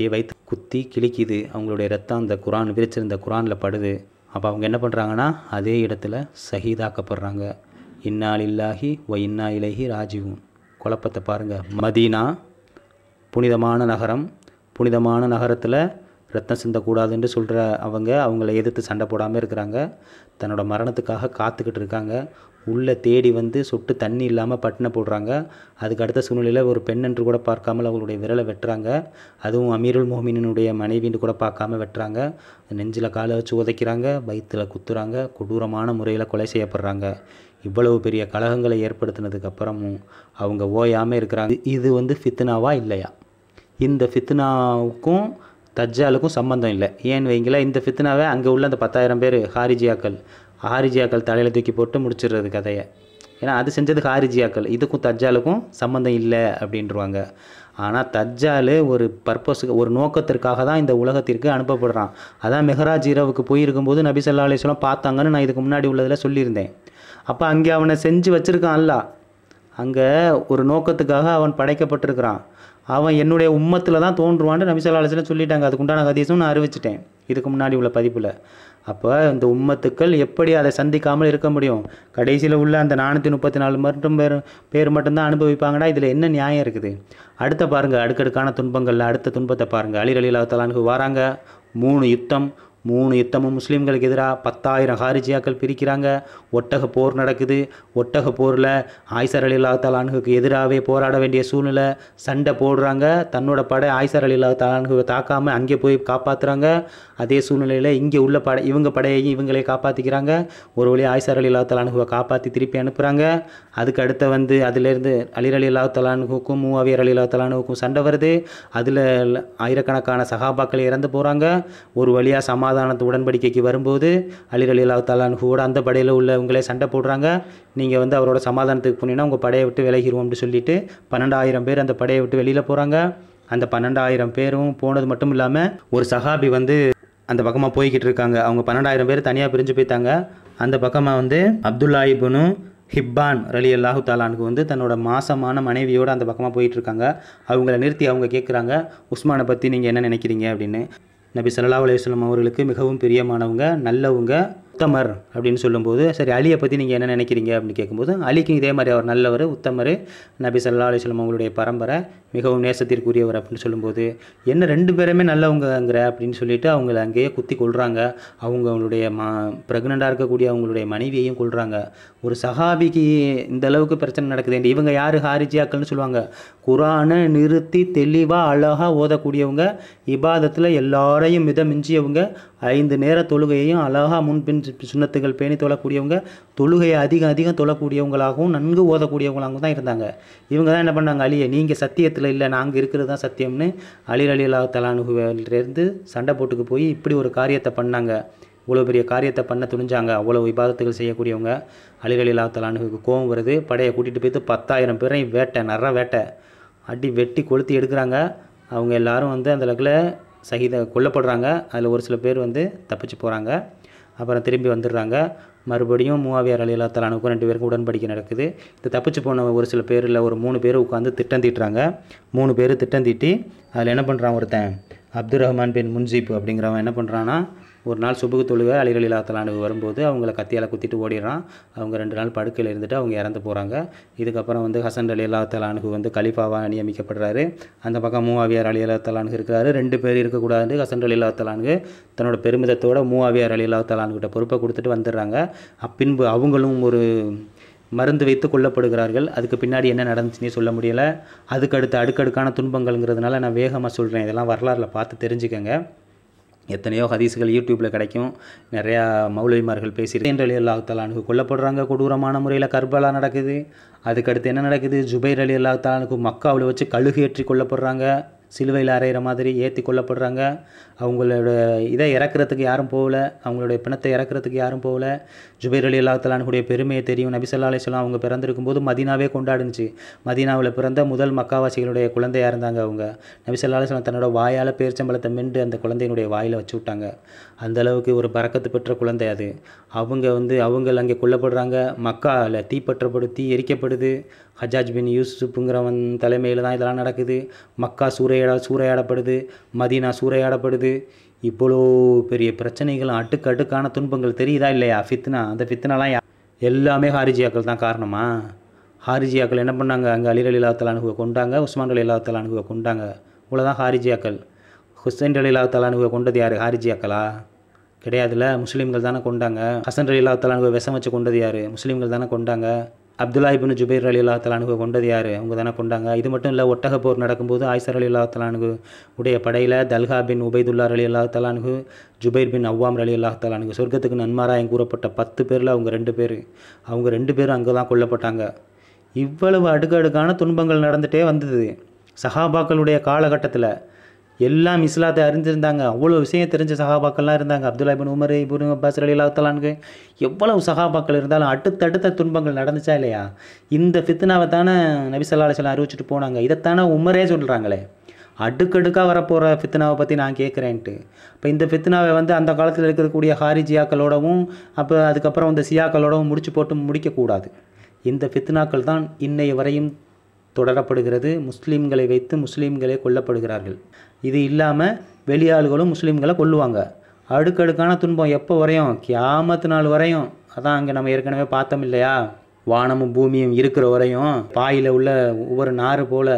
அப்படியே வைத்து குத்தி கிழிக்குது அவங்களுடைய ரத்தம் அந்த குரான் விரிச்சிருந்த குரானில் படுது அப்போ அவங்க என்ன பண்ணுறாங்கன்னா அதே இடத்துல சகிதாக்கப்படுறாங்க இன்னால் இல்லாஹி ஒ இன்னா இலகி ராஜீவும் குழப்பத்தை பாருங்கள் மதீனா புனிதமான நகரம் புனிதமான நகரத்தில் ரத்தம் சிந்தக்கூடாதுன்னு சொல்கிற அவங்க அவங்கள எதிர்த்து சண்டை போடாமல் இருக்கிறாங்க தன்னோட மரணத்துக்காக காத்துக்கிட்டு இருக்காங்க உள்ளே தேடி வந்து சொட்டு தண்ணி இல்லாமல் பட்டினை போடுறாங்க அதுக்கு அடுத்த சூழ்நிலையில் ஒரு பெண் என்று கூட பார்க்காமல் அவங்களுடைய விரலை வெட்டுறாங்க அதுவும் அமீருல் மோமினுடைய மனைவின்னு கூட பார்க்காம வெட்டுறாங்க நெஞ்சில் காலை வச்சு உதைக்கிறாங்க வயிற்றில் குத்துறாங்க கொடூரமான முறையில் கொலை செய்யப்படுறாங்க இவ்வளவு பெரிய கழகங்களை ஏற்படுத்தினதுக்கு அப்புறமும் அவங்க ஓயாமல் இருக்கிறாங்க இது வந்து ஃபித்னாவா இல்லையா இந்த ஃபித்னாவுக்கும் தஜ்ஜாலுக்கும் சம்மந்தம் இல்லை ஏன்னு வைங்கள இந்த ஃபித்னாவை அங்கே உள்ள அந்த பத்தாயிரம் பேர் ஹாரிஜியாக்கள் ஹாரிஜியாக்கள் தலையில் தூக்கி போட்டு முடிச்சிடுறது கதையை ஏன்னா அது செஞ்சது ஹாரிஜியாக்கள் இதுக்கும் தஜ்ஜாலுக்கும் சம்மந்தம் இல்லை அப்படின்றவாங்க ஆனால் தஜ்ஜால் ஒரு பர்பஸுக்கு ஒரு நோக்கத்திற்காக தான் இந்த உலகத்திற்கு அனுப்பப்படுறான் அதான் மெஹராஜ் இரவுக்கு போயிருக்கும்போது நபி சொல்லா அலிஸ்லாம் பார்த்தாங்கன்னு நான் இதுக்கு முன்னாடி உள்ளதில் சொல்லியிருந்தேன் அப்போ அங்கே அவனை செஞ்சு வச்சுருக்கான் அல்ல அங்கே ஒரு நோக்கத்துக்காக அவன் படைக்கப்பட்டிருக்கிறான் அவன் என்னுடைய உம்மத்தில் தான் தோன்றுவான்னு நபிசல்லா அலிஸ்லாம் சொல்லிட்டாங்க அதுக்குண்டான கதீசும் நான் அறிவிச்சிட்டேன் இதுக்கு முன்னாடி உள்ள பதிப்பில் அப்போ இந்த உம்மத்துக்கள் எப்படி அதை சந்திக்காமல் இருக்க முடியும் கடைசியில் உள்ள அந்த நானூற்றி முப்பத்தி நாலு மட்டும் பேர் பேர் மட்டும்தான் அனுபவிப்பாங்கடா இதில் என்ன நியாயம் இருக்குது அடுத்த பாருங்கள் அடுக்கடுக்கான துன்பங்களில் அடுத்த துன்பத்தை பாருங்கள் அலிரலி அல்லாத்தலானுக்கு வராங்க மூணு யுத்தம் மூணு யுத்தமும் முஸ்லீம்களுக்கு எதிராக பத்தாயிரம் ஹாரிஜியாக்கள் பிரிக்கிறாங்க ஒட்டக போர் நடக்குது ஒட்டக போரில் ஆய்சர் அலி அல்லாஹாலானுக்கு எதிராகவே போராட வேண்டிய சூழ்நிலை சண்டை போடுறாங்க தன்னோட படை ஆய்சர் அலி அல்லாஹாலானுக்கு தாக்காமல் அங்கே போய் காப்பாற்றுறாங்க அதே சூழ்நிலையில் இங்கே உள்ள படை இவங்க படையையும் இவங்களே காப்பாற்றிக்கிறாங்க ஒரு வழி ஆய்சர் அலி அல்லாஹாலானுக்கு காப்பாற்றி திருப்பி அனுப்புகிறாங்க அதுக்கு அடுத்த வந்து அதுலேருந்து அலிர் அலி அல்லாஹாலானுக்கும் மூவாவியர் அலி அல்லாஹாலானுக்கும் சண்டை வருது அதில் ஆயிரக்கணக்கான சகாபாக்கள் இறந்து போகிறாங்க ஒரு வழியாக சமாதானம் சமாதானத்து உடன்படிக்கைக்கு வரும்போது அலிர் அலி அல்லா கூட அந்த படையில் உள்ளவங்களே சண்டை போடுறாங்க நீங்கள் வந்து அவரோட சமாதானத்துக்கு போனீங்கன்னா உங்கள் படையை விட்டு விலகிடுவோம் சொல்லிட்டு பன்னெண்டாயிரம் பேர் அந்த படையை விட்டு வெளியில் போகிறாங்க அந்த பன்னெண்டாயிரம் பேரும் போனது மட்டும் இல்லாமல் ஒரு சஹாபி வந்து அந்த பக்கமாக போய்கிட்டு இருக்காங்க அவங்க பன்னெண்டாயிரம் பேர் தனியாக பிரிஞ்சு போயிட்டாங்க அந்த பக்கமாக வந்து அப்துல்லாஹிபுனு ஹிப்பான் ரலி அல்லாஹு தாலானுக்கு வந்து தன்னோட மாசமான மனைவியோடு அந்த பக்கமாக போயிட்டுருக்காங்க அவங்கள நிறுத்தி அவங்க கேட்குறாங்க உஸ்மானை பற்றி நீங்கள் என்ன நினைக்கிறீங்க அப்படின்னு நபி சல்லா அலையம் அவர்களுக்கு மிகவும் பிரியமானவங்க நல்லவங்க உத்தமர் அப்படின்னு சொல்லும்போது சரி அலியை பற்றி நீங்கள் என்ன நினைக்கிறீங்க அப்படின்னு கேட்கும்போது அலிக்கும் இதே மாதிரி அவர் நல்லவர் உத்தமர் நபி சல்லா அலிஸ்லம் அவங்களுடைய பரம்பரை மிகவும் நேசத்திற்குரியவர் அப்படின்னு சொல்லும்போது என்ன ரெண்டு பேருமே நல்லவங்கங்கிற அப்படின்னு சொல்லிட்டு அவங்கள அங்கேயே குத்தி கொள்கிறாங்க அவங்க அவங்களுடைய மா ப்ரெக்னெண்ட்டாக இருக்கக்கூடிய அவங்களுடைய மனைவியையும் கொள்கிறாங்க ஒரு சஹாபிக்கு இந்த அளவுக்கு பிரச்சனை நடக்குது இவங்க யார் ஹாரிஜியாக்கள்னு சொல்லுவாங்க குரானை நிறுத்தி தெளிவாக அழகாக ஓதக்கூடியவங்க இபாதத்தில் எல்லாரையும் மித மிஞ்சியவங்க ஐந்து நேர தொழுகையையும் அழகாக முன்பின் சுண்ணத்துகள் பேணி தொழக்கூடியவங்க தொழுகையை அதிகம் அதிகம் தொழக்கூடியவங்களாகவும் நன்கு ஓதக்கூடியவங்களாகவும் தான் இருந்தாங்க இவங்க தான் என்ன பண்ணாங்க அழிய நீங்கள் சத்தியத்தில் இல்லை நாங்கள் இருக்கிறது தான் சத்தியம்னு அழில் அழிலா தலானுகுவிலிருந்து சண்டை போட்டுக்கு போய் இப்படி ஒரு காரியத்தை பண்ணாங்க இவ்வளோ பெரிய காரியத்தை பண்ண துணிஞ்சாங்க அவ்வளோ விவாதத்துகள் செய்யக்கூடியவங்க அழிகளிலா தலானுக்கு கோவம் வருது படையை கூட்டிகிட்டு போய்த்து பத்தாயிரம் பேரை வேட்டை நிறைய வேட்டை அடி வெட்டி கொளுத்தி எடுக்கிறாங்க அவங்க எல்லாரும் வந்து அந்த அளவுக்குள்ள சகித கொல்லப்படுறாங்க அதில் ஒரு சில பேர் வந்து தப்பிச்சு போகிறாங்க அப்புறம் திரும்பி வந்துடுறாங்க மறுபடியும் மூவாவியார் அலையிலா தலானுக்கும் ரெண்டு பேருக்கும் உடன்படிக்கை நடக்குது இது தப்பிச்சு போன ஒரு சில பேர் இல்லை ஒரு மூணு பேர் உட்காந்து திட்டம் தீட்டுறாங்க மூணு பேர் திட்டம் தீட்டி அதில் என்ன பண்ணுறான் ஒருத்தன் அப்துல் ரஹ்மான் பின் முன்ஜீப் அப்படிங்கிறவன் என்ன பண்ணுறான்னா ஒரு நாள் சுபுகு தொழுக அலிரலி இலாத்தலானு வரும்போது அவங்கள கத்தியால் குத்திட்டு ஓடிடுறான் அவங்க ரெண்டு நாள் படுக்கையில் இருந்துட்டு அவங்க இறந்து போகிறாங்க இதுக்கப்புறம் வந்து ஹசன் அலி இலாத்தலானுக்கு வந்து கலிஃபாவாக நியமிக்கப்படுறாரு அந்த பக்கம் மூவாவியார் அலி இலாத்தலானு இருக்கிறாரு ரெண்டு பேர் இருக்கக்கூடாது ஹசன் அலி இலாத்தலானுக்கு தன்னோட பெருமிதத்தோட மூவாவியார் அலி இலாத்தலானுக்கிட்ட பொறுப்பை கொடுத்துட்டு வந்துடுறாங்க அப்பின்பு அவங்களும் ஒரு மருந்து வைத்து கொல்லப்படுகிறார்கள் அதுக்கு பின்னாடி என்ன நடந்துச்சுன்னே சொல்ல முடியலை அதுக்கடுத்து அடுக்கடுக்கான துன்பங்கள்ங்கிறதுனால நான் வேகமாக சொல்கிறேன் இதெல்லாம் வரலாறில் பார்த்து தெரிஞ்சுக்கங்க எத்தனையோ ஹதீஸுகள் யூடியூப்பில் கிடைக்கும் நிறையா மௌலவிமார்கள் பேசி அலி அல்லாஹ் தாலானுக்கு கொல்லப்படுறாங்க கொடூரமான முறையில் கர்பலா நடக்குது அதுக்கடுத்து என்ன நடக்குது ஜுபைர் அலி மக்கா மக்காவில் வச்சு கழுகு ஏற்றி கொல்லப்படுறாங்க சிலுவையில் அரைகிற மாதிரி ஏற்றி கொல்லப்படுறாங்க அவங்களோட இதை இறக்குறதுக்கு யாரும் போகல அவங்களுடைய பிணத்தை இறக்குறதுக்கு யாரும் போகல ஜுபேர் அலி அல்லா தலானுடைய பெருமையை தெரியும் நபிசல்லா அலிஸ்லாம் அவங்க பிறந்திருக்கும் போது மதினாவே கொண்டாடுனுச்சு மதினாவில் பிறந்த முதல் மக்காவாசிகளுடைய குழந்தையாக இருந்தாங்க அவங்க நபிசல்லா அலிஸ்லாம் தன்னோட வாயால் பேர்ச்சம்பளத்தை மென்று அந்த குழந்தையினுடைய வாயில் வச்சு விட்டாங்க அந்தளவுக்கு ஒரு பறக்கத்து பெற்ற குழந்தை அது அவங்க வந்து அவங்க அங்கே கொல்லப்படுறாங்க மக்காவில் தீப்பற்றப்படு தீ எரிக்கப்படுது ஹஜாஜ் பின் யூசுப்புங்கிறவன் தலைமையில் தான் இதெல்லாம் நடக்குது மக்கா சூறையாட சூறையாடப்படுது மதீனா சூறையாடப்படுது இருக்குது இவ்வளோ பெரிய பிரச்சனைகள் அட்டுக்கு அட்டுக்கான துன்பங்கள் தெரியுதா இல்லையா ஃபித்னா அந்த ஃபித்னாலாம் எல்லாமே ஹாரிஜியாக்கள் தான் காரணமா ஹாரிஜியாக்கள் என்ன பண்ணாங்க அங்கே அலிர் அலி அல்லாத்தலானுகுவை கொண்டாங்க உஸ்மான் அலி அல்லாத்தலானுகுவை கொண்டாங்க இவ்வளோதான் ஹாரிஜியாக்கள் ஹுசைன் அலி அல்லாத்தலானுகுவை கொண்டது யார் ஹாரிஜியாக்களா கிடையாதுல்ல முஸ்லீம்கள் தானே கொண்டாங்க ஹசன் அலி அல்லாத்தலானுகுவை விஷம் வச்சு கொண்டது யார் முஸ்லீம்கள் தானே கொண்டாங்க அப்துல்லா இபின் ஜுபைர் அலி அல்லா தலானுக்கு கொண்டது யார் அவங்க தானே கொண்டாங்க இது மட்டும் இல்லை ஒட்டக போர் நடக்கும்போது ஆயிசர் அலி அல்லா தலானுக்கு உடைய படையில் தல்ஹா பின் உபைதுல்லா அலி அல்லா தலானுக்கு ஜுபைர் பின் அவ்வாம் அலி அல்லா தலானு சொர்க்கத்துக்கு நன்மாராயம் கூறப்பட்ட பத்து பேரில் அவங்க ரெண்டு பேர் அவங்க ரெண்டு பேரும் அங்கே தான் கொல்லப்பட்டாங்க இவ்வளவு அடுக்கடுக்கான துன்பங்கள் நடந்துகிட்டே வந்தது சஹாபாக்களுடைய காலகட்டத்தில் எல்லாம் இஸ்லாத்தை அறிஞ்சிருந்தாங்க அவ்வளோ விஷயம் தெரிஞ்ச சகாபாக்கள்லாம் இருந்தாங்க அப்துல்லா இபின் உமர் இபின் அப்பாஸ் அலி அல்லாத்தலான்கு எவ்வளவு சகாபாக்கள் இருந்தாலும் அடுத்தடுத்த துன்பங்கள் நடந்துச்சா இல்லையா இந்த ஃபித்னாவை தானே நபிசல்லா அலிஸ்லாம் அறிவிச்சிட்டு போனாங்க இதைத்தானே உமரே சொல்கிறாங்களே அடுக்கடுக்காக வரப்போகிற ஃபித்னாவை பற்றி நான் கேட்குறேன்ட்டு இப்போ இந்த ஃபித்னாவை வந்து அந்த காலத்தில் இருக்கக்கூடிய ஹாரிஜியாக்களோடவும் அப்போ அதுக்கப்புறம் இந்த சியாக்களோடவும் முடிச்சு போட்டு முடிக்கக்கூடாது இந்த ஃபித்னாக்கள் தான் இன்னைய வரையும் தொடரப்படுகிறது முஸ்லீம்களை வைத்து முஸ்லீம்களே கொல்லப்படுகிறார்கள் இது இல்லாமல் வெளியாளுகளும் முஸ்லீம்களை கொல்லுவாங்க அடுக்கடுக்கான துன்பம் எப்போ வரையும் கியாமத்து நாள் வரையும் அதான் அங்கே நம்ம ஏற்கனவே பார்த்தோம் இல்லையா வானமும் பூமியும் இருக்கிற வரையும் பாயில் உள்ள ஒவ்வொரு நாறு போல்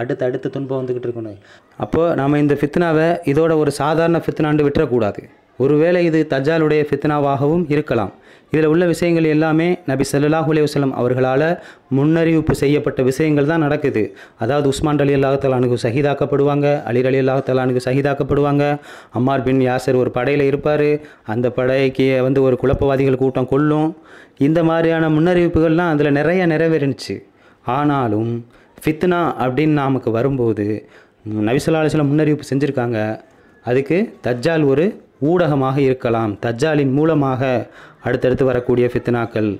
அடுத்து அடுத்து துன்பம் வந்துக்கிட்டு இருக்கணும் அப்போது நம்ம இந்த ஃபித்னாவை இதோட ஒரு சாதாரண ஃபித்னாண்டு விட்டுறக்கூடாது ஒருவேளை இது தஜாலுடைய ஃபித்னாவாகவும் இருக்கலாம் இதில் உள்ள விஷயங்கள் எல்லாமே நபி சல்லாஹ் அலையுசலம் அவர்களால் முன்னறிவிப்பு செய்யப்பட்ட விஷயங்கள் தான் நடக்குது அதாவது உஸ்மான் அலி அல்லாஹலானுக்கு சகிதாக்கப்படுவாங்க அலி அலி தலானுக்கு சகிதாக்கப்படுவாங்க அம்மார் பின் யாசர் ஒரு படையில் இருப்பார் அந்த படைக்கு வந்து ஒரு குழப்பவாதிகள் கூட்டம் கொள்ளும் இந்த மாதிரியான முன்னறிவிப்புகள்லாம் அதில் நிறைய நிறைவேறிச்சு ஆனாலும் ஃபித்னா அப்படின்னு நமக்கு வரும்போது நபிசல்லா முன்னறிவிப்பு செஞ்சுருக்காங்க அதுக்கு தஜ்ஜால் ஒரு ஊடகமாக இருக்கலாம் தஜ்ஜாலின் மூலமாக அடுத்தடுத்து வரக்கூடிய ஃபித்னாக்கள்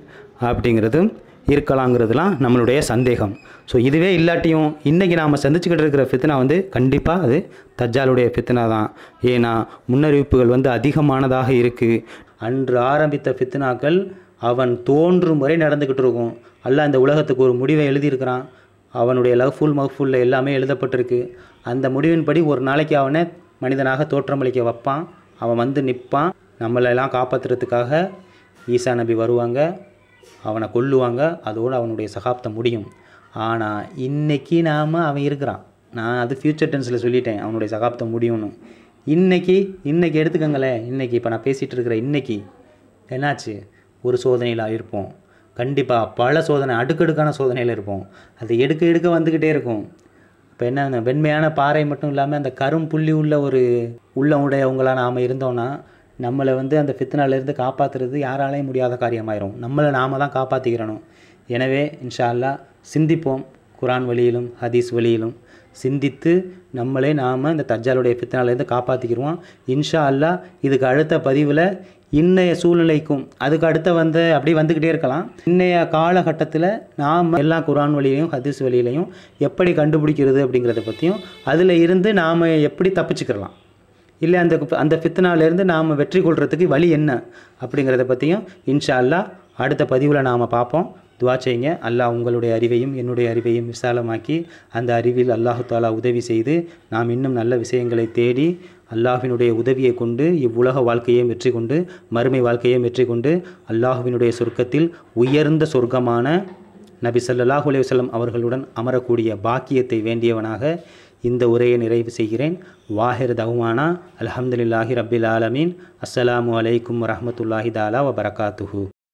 அப்படிங்கிறதும் இருக்கலாங்கிறதுலாம் நம்மளுடைய சந்தேகம் ஸோ இதுவே இல்லாட்டியும் இன்றைக்கி நாம் சந்திச்சுக்கிட்டு இருக்கிற ஃபித்னா வந்து கண்டிப்பாக அது தஜ்ஜாலுடைய ஃபித்னா தான் ஏன்னா முன்னறிவிப்புகள் வந்து அதிகமானதாக இருக்குது அன்று ஆரம்பித்த ஃபித்னாக்கள் அவன் தோன்றும் வரை நடந்துக்கிட்டு இருக்கும் அல்ல இந்த உலகத்துக்கு ஒரு முடிவை எழுதியிருக்கிறான் அவனுடைய லவ்ஃபுல் மஹ்ஃபுல்ல எல்லாமே எழுதப்பட்டிருக்கு அந்த முடிவின்படி ஒரு நாளைக்கு அவனை மனிதனாக தோற்றமளிக்க வைப்பான் அவன் வந்து நிற்பான் நம்மளெல்லாம் காப்பாற்றுறதுக்காக ஈசா நபி வருவாங்க அவனை கொல்லுவாங்க அதோடு அவனுடைய சகாப்தம் முடியும் ஆனால் இன்றைக்கி நாம் அவன் இருக்கிறான் நான் அது ஃப்யூச்சர் டென்ஸில் சொல்லிட்டேன் அவனுடைய சகாப்தம் முடியும்னு இன்றைக்கி இன்றைக்கி எடுத்துக்கங்களே இன்றைக்கி இப்போ நான் பேசிகிட்டு இருக்கிற இன்றைக்கி என்னாச்சு ஒரு சோதனையில் இருப்போம் கண்டிப்பாக பல சோதனை அடுக்கடுக்கான சோதனையில் இருப்போம் அது எடுக்க எடுக்க வந்துக்கிட்டே இருக்கும் இப்போ என்ன வெண்மையான பாறை மட்டும் இல்லாமல் அந்த கரும் புள்ளி உள்ள ஒரு உள்ள உடையவங்களாக நாம் இருந்தோன்னா நம்மளை வந்து அந்த ஃபித்னாலேருந்து காப்பாற்றுறது யாராலையும் முடியாத காரியமாயிரும் நம்மளை நாம் தான் காப்பாற்றிக்கிறணும் எனவே இன்ஷா அல்லா சிந்திப்போம் குரான் வழியிலும் ஹதீஸ் வழியிலும் சிந்தித்து நம்மளே நாம் இந்த தஜாலுடைய ஃபித்னாலேருந்து காப்பாற்றிக்கிடுவோம் இன்ஷா அல்லா இதுக்கு அடுத்த பதிவில் இன்றைய சூழ்நிலைக்கும் அதுக்கு அடுத்த வந்து அப்படி வந்துக்கிட்டே இருக்கலாம் இன்றைய காலகட்டத்தில் நாம் எல்லா குரான் வழியிலையும் ஹதீஸ் வழியிலையும் எப்படி கண்டுபிடிக்கிறது அப்படிங்கிறத பற்றியும் அதில் இருந்து நாம் எப்படி தப்பிச்சுக்கிறலாம் இல்லை அந்த அந்த ஃபித்னாலேருந்து நாம் வெற்றி கொள்கிறதுக்கு வழி என்ன அப்படிங்கிறத பற்றியும் இன்ஷா அல்லா அடுத்த பதிவில் நாம் பார்ப்போம் துவா செய்யுங்க அல்லாஹ் உங்களுடைய அறிவையும் என்னுடைய அறிவையும் விசாலமாக்கி அந்த அறிவில் அல்லாஹு தாலா உதவி செய்து நாம் இன்னும் நல்ல விஷயங்களை தேடி அல்லாஹினுடைய உதவியை கொண்டு இவ்வுலக வாழ்க்கையையும் வெற்றி கொண்டு மறுமை வாழ்க்கையையும் வெற்றி கொண்டு அல்லாஹுவினுடைய சொர்க்கத்தில் உயர்ந்த சொர்க்கமான நபி சல்லாஹூ அலேவசல்லம் அவர்களுடன் அமரக்கூடிய பாக்கியத்தை வேண்டியவனாக இந்த உரையை நிறைவு செய்கிறேன் வாஹிர் தஹ்மானா அலமதுல்லாஹி ரபில் ஆலமீன் அஸ்ஸலாமு அலைக்கும் வரமத்துல்லாஹி தாலா வபரகாத்துஹூ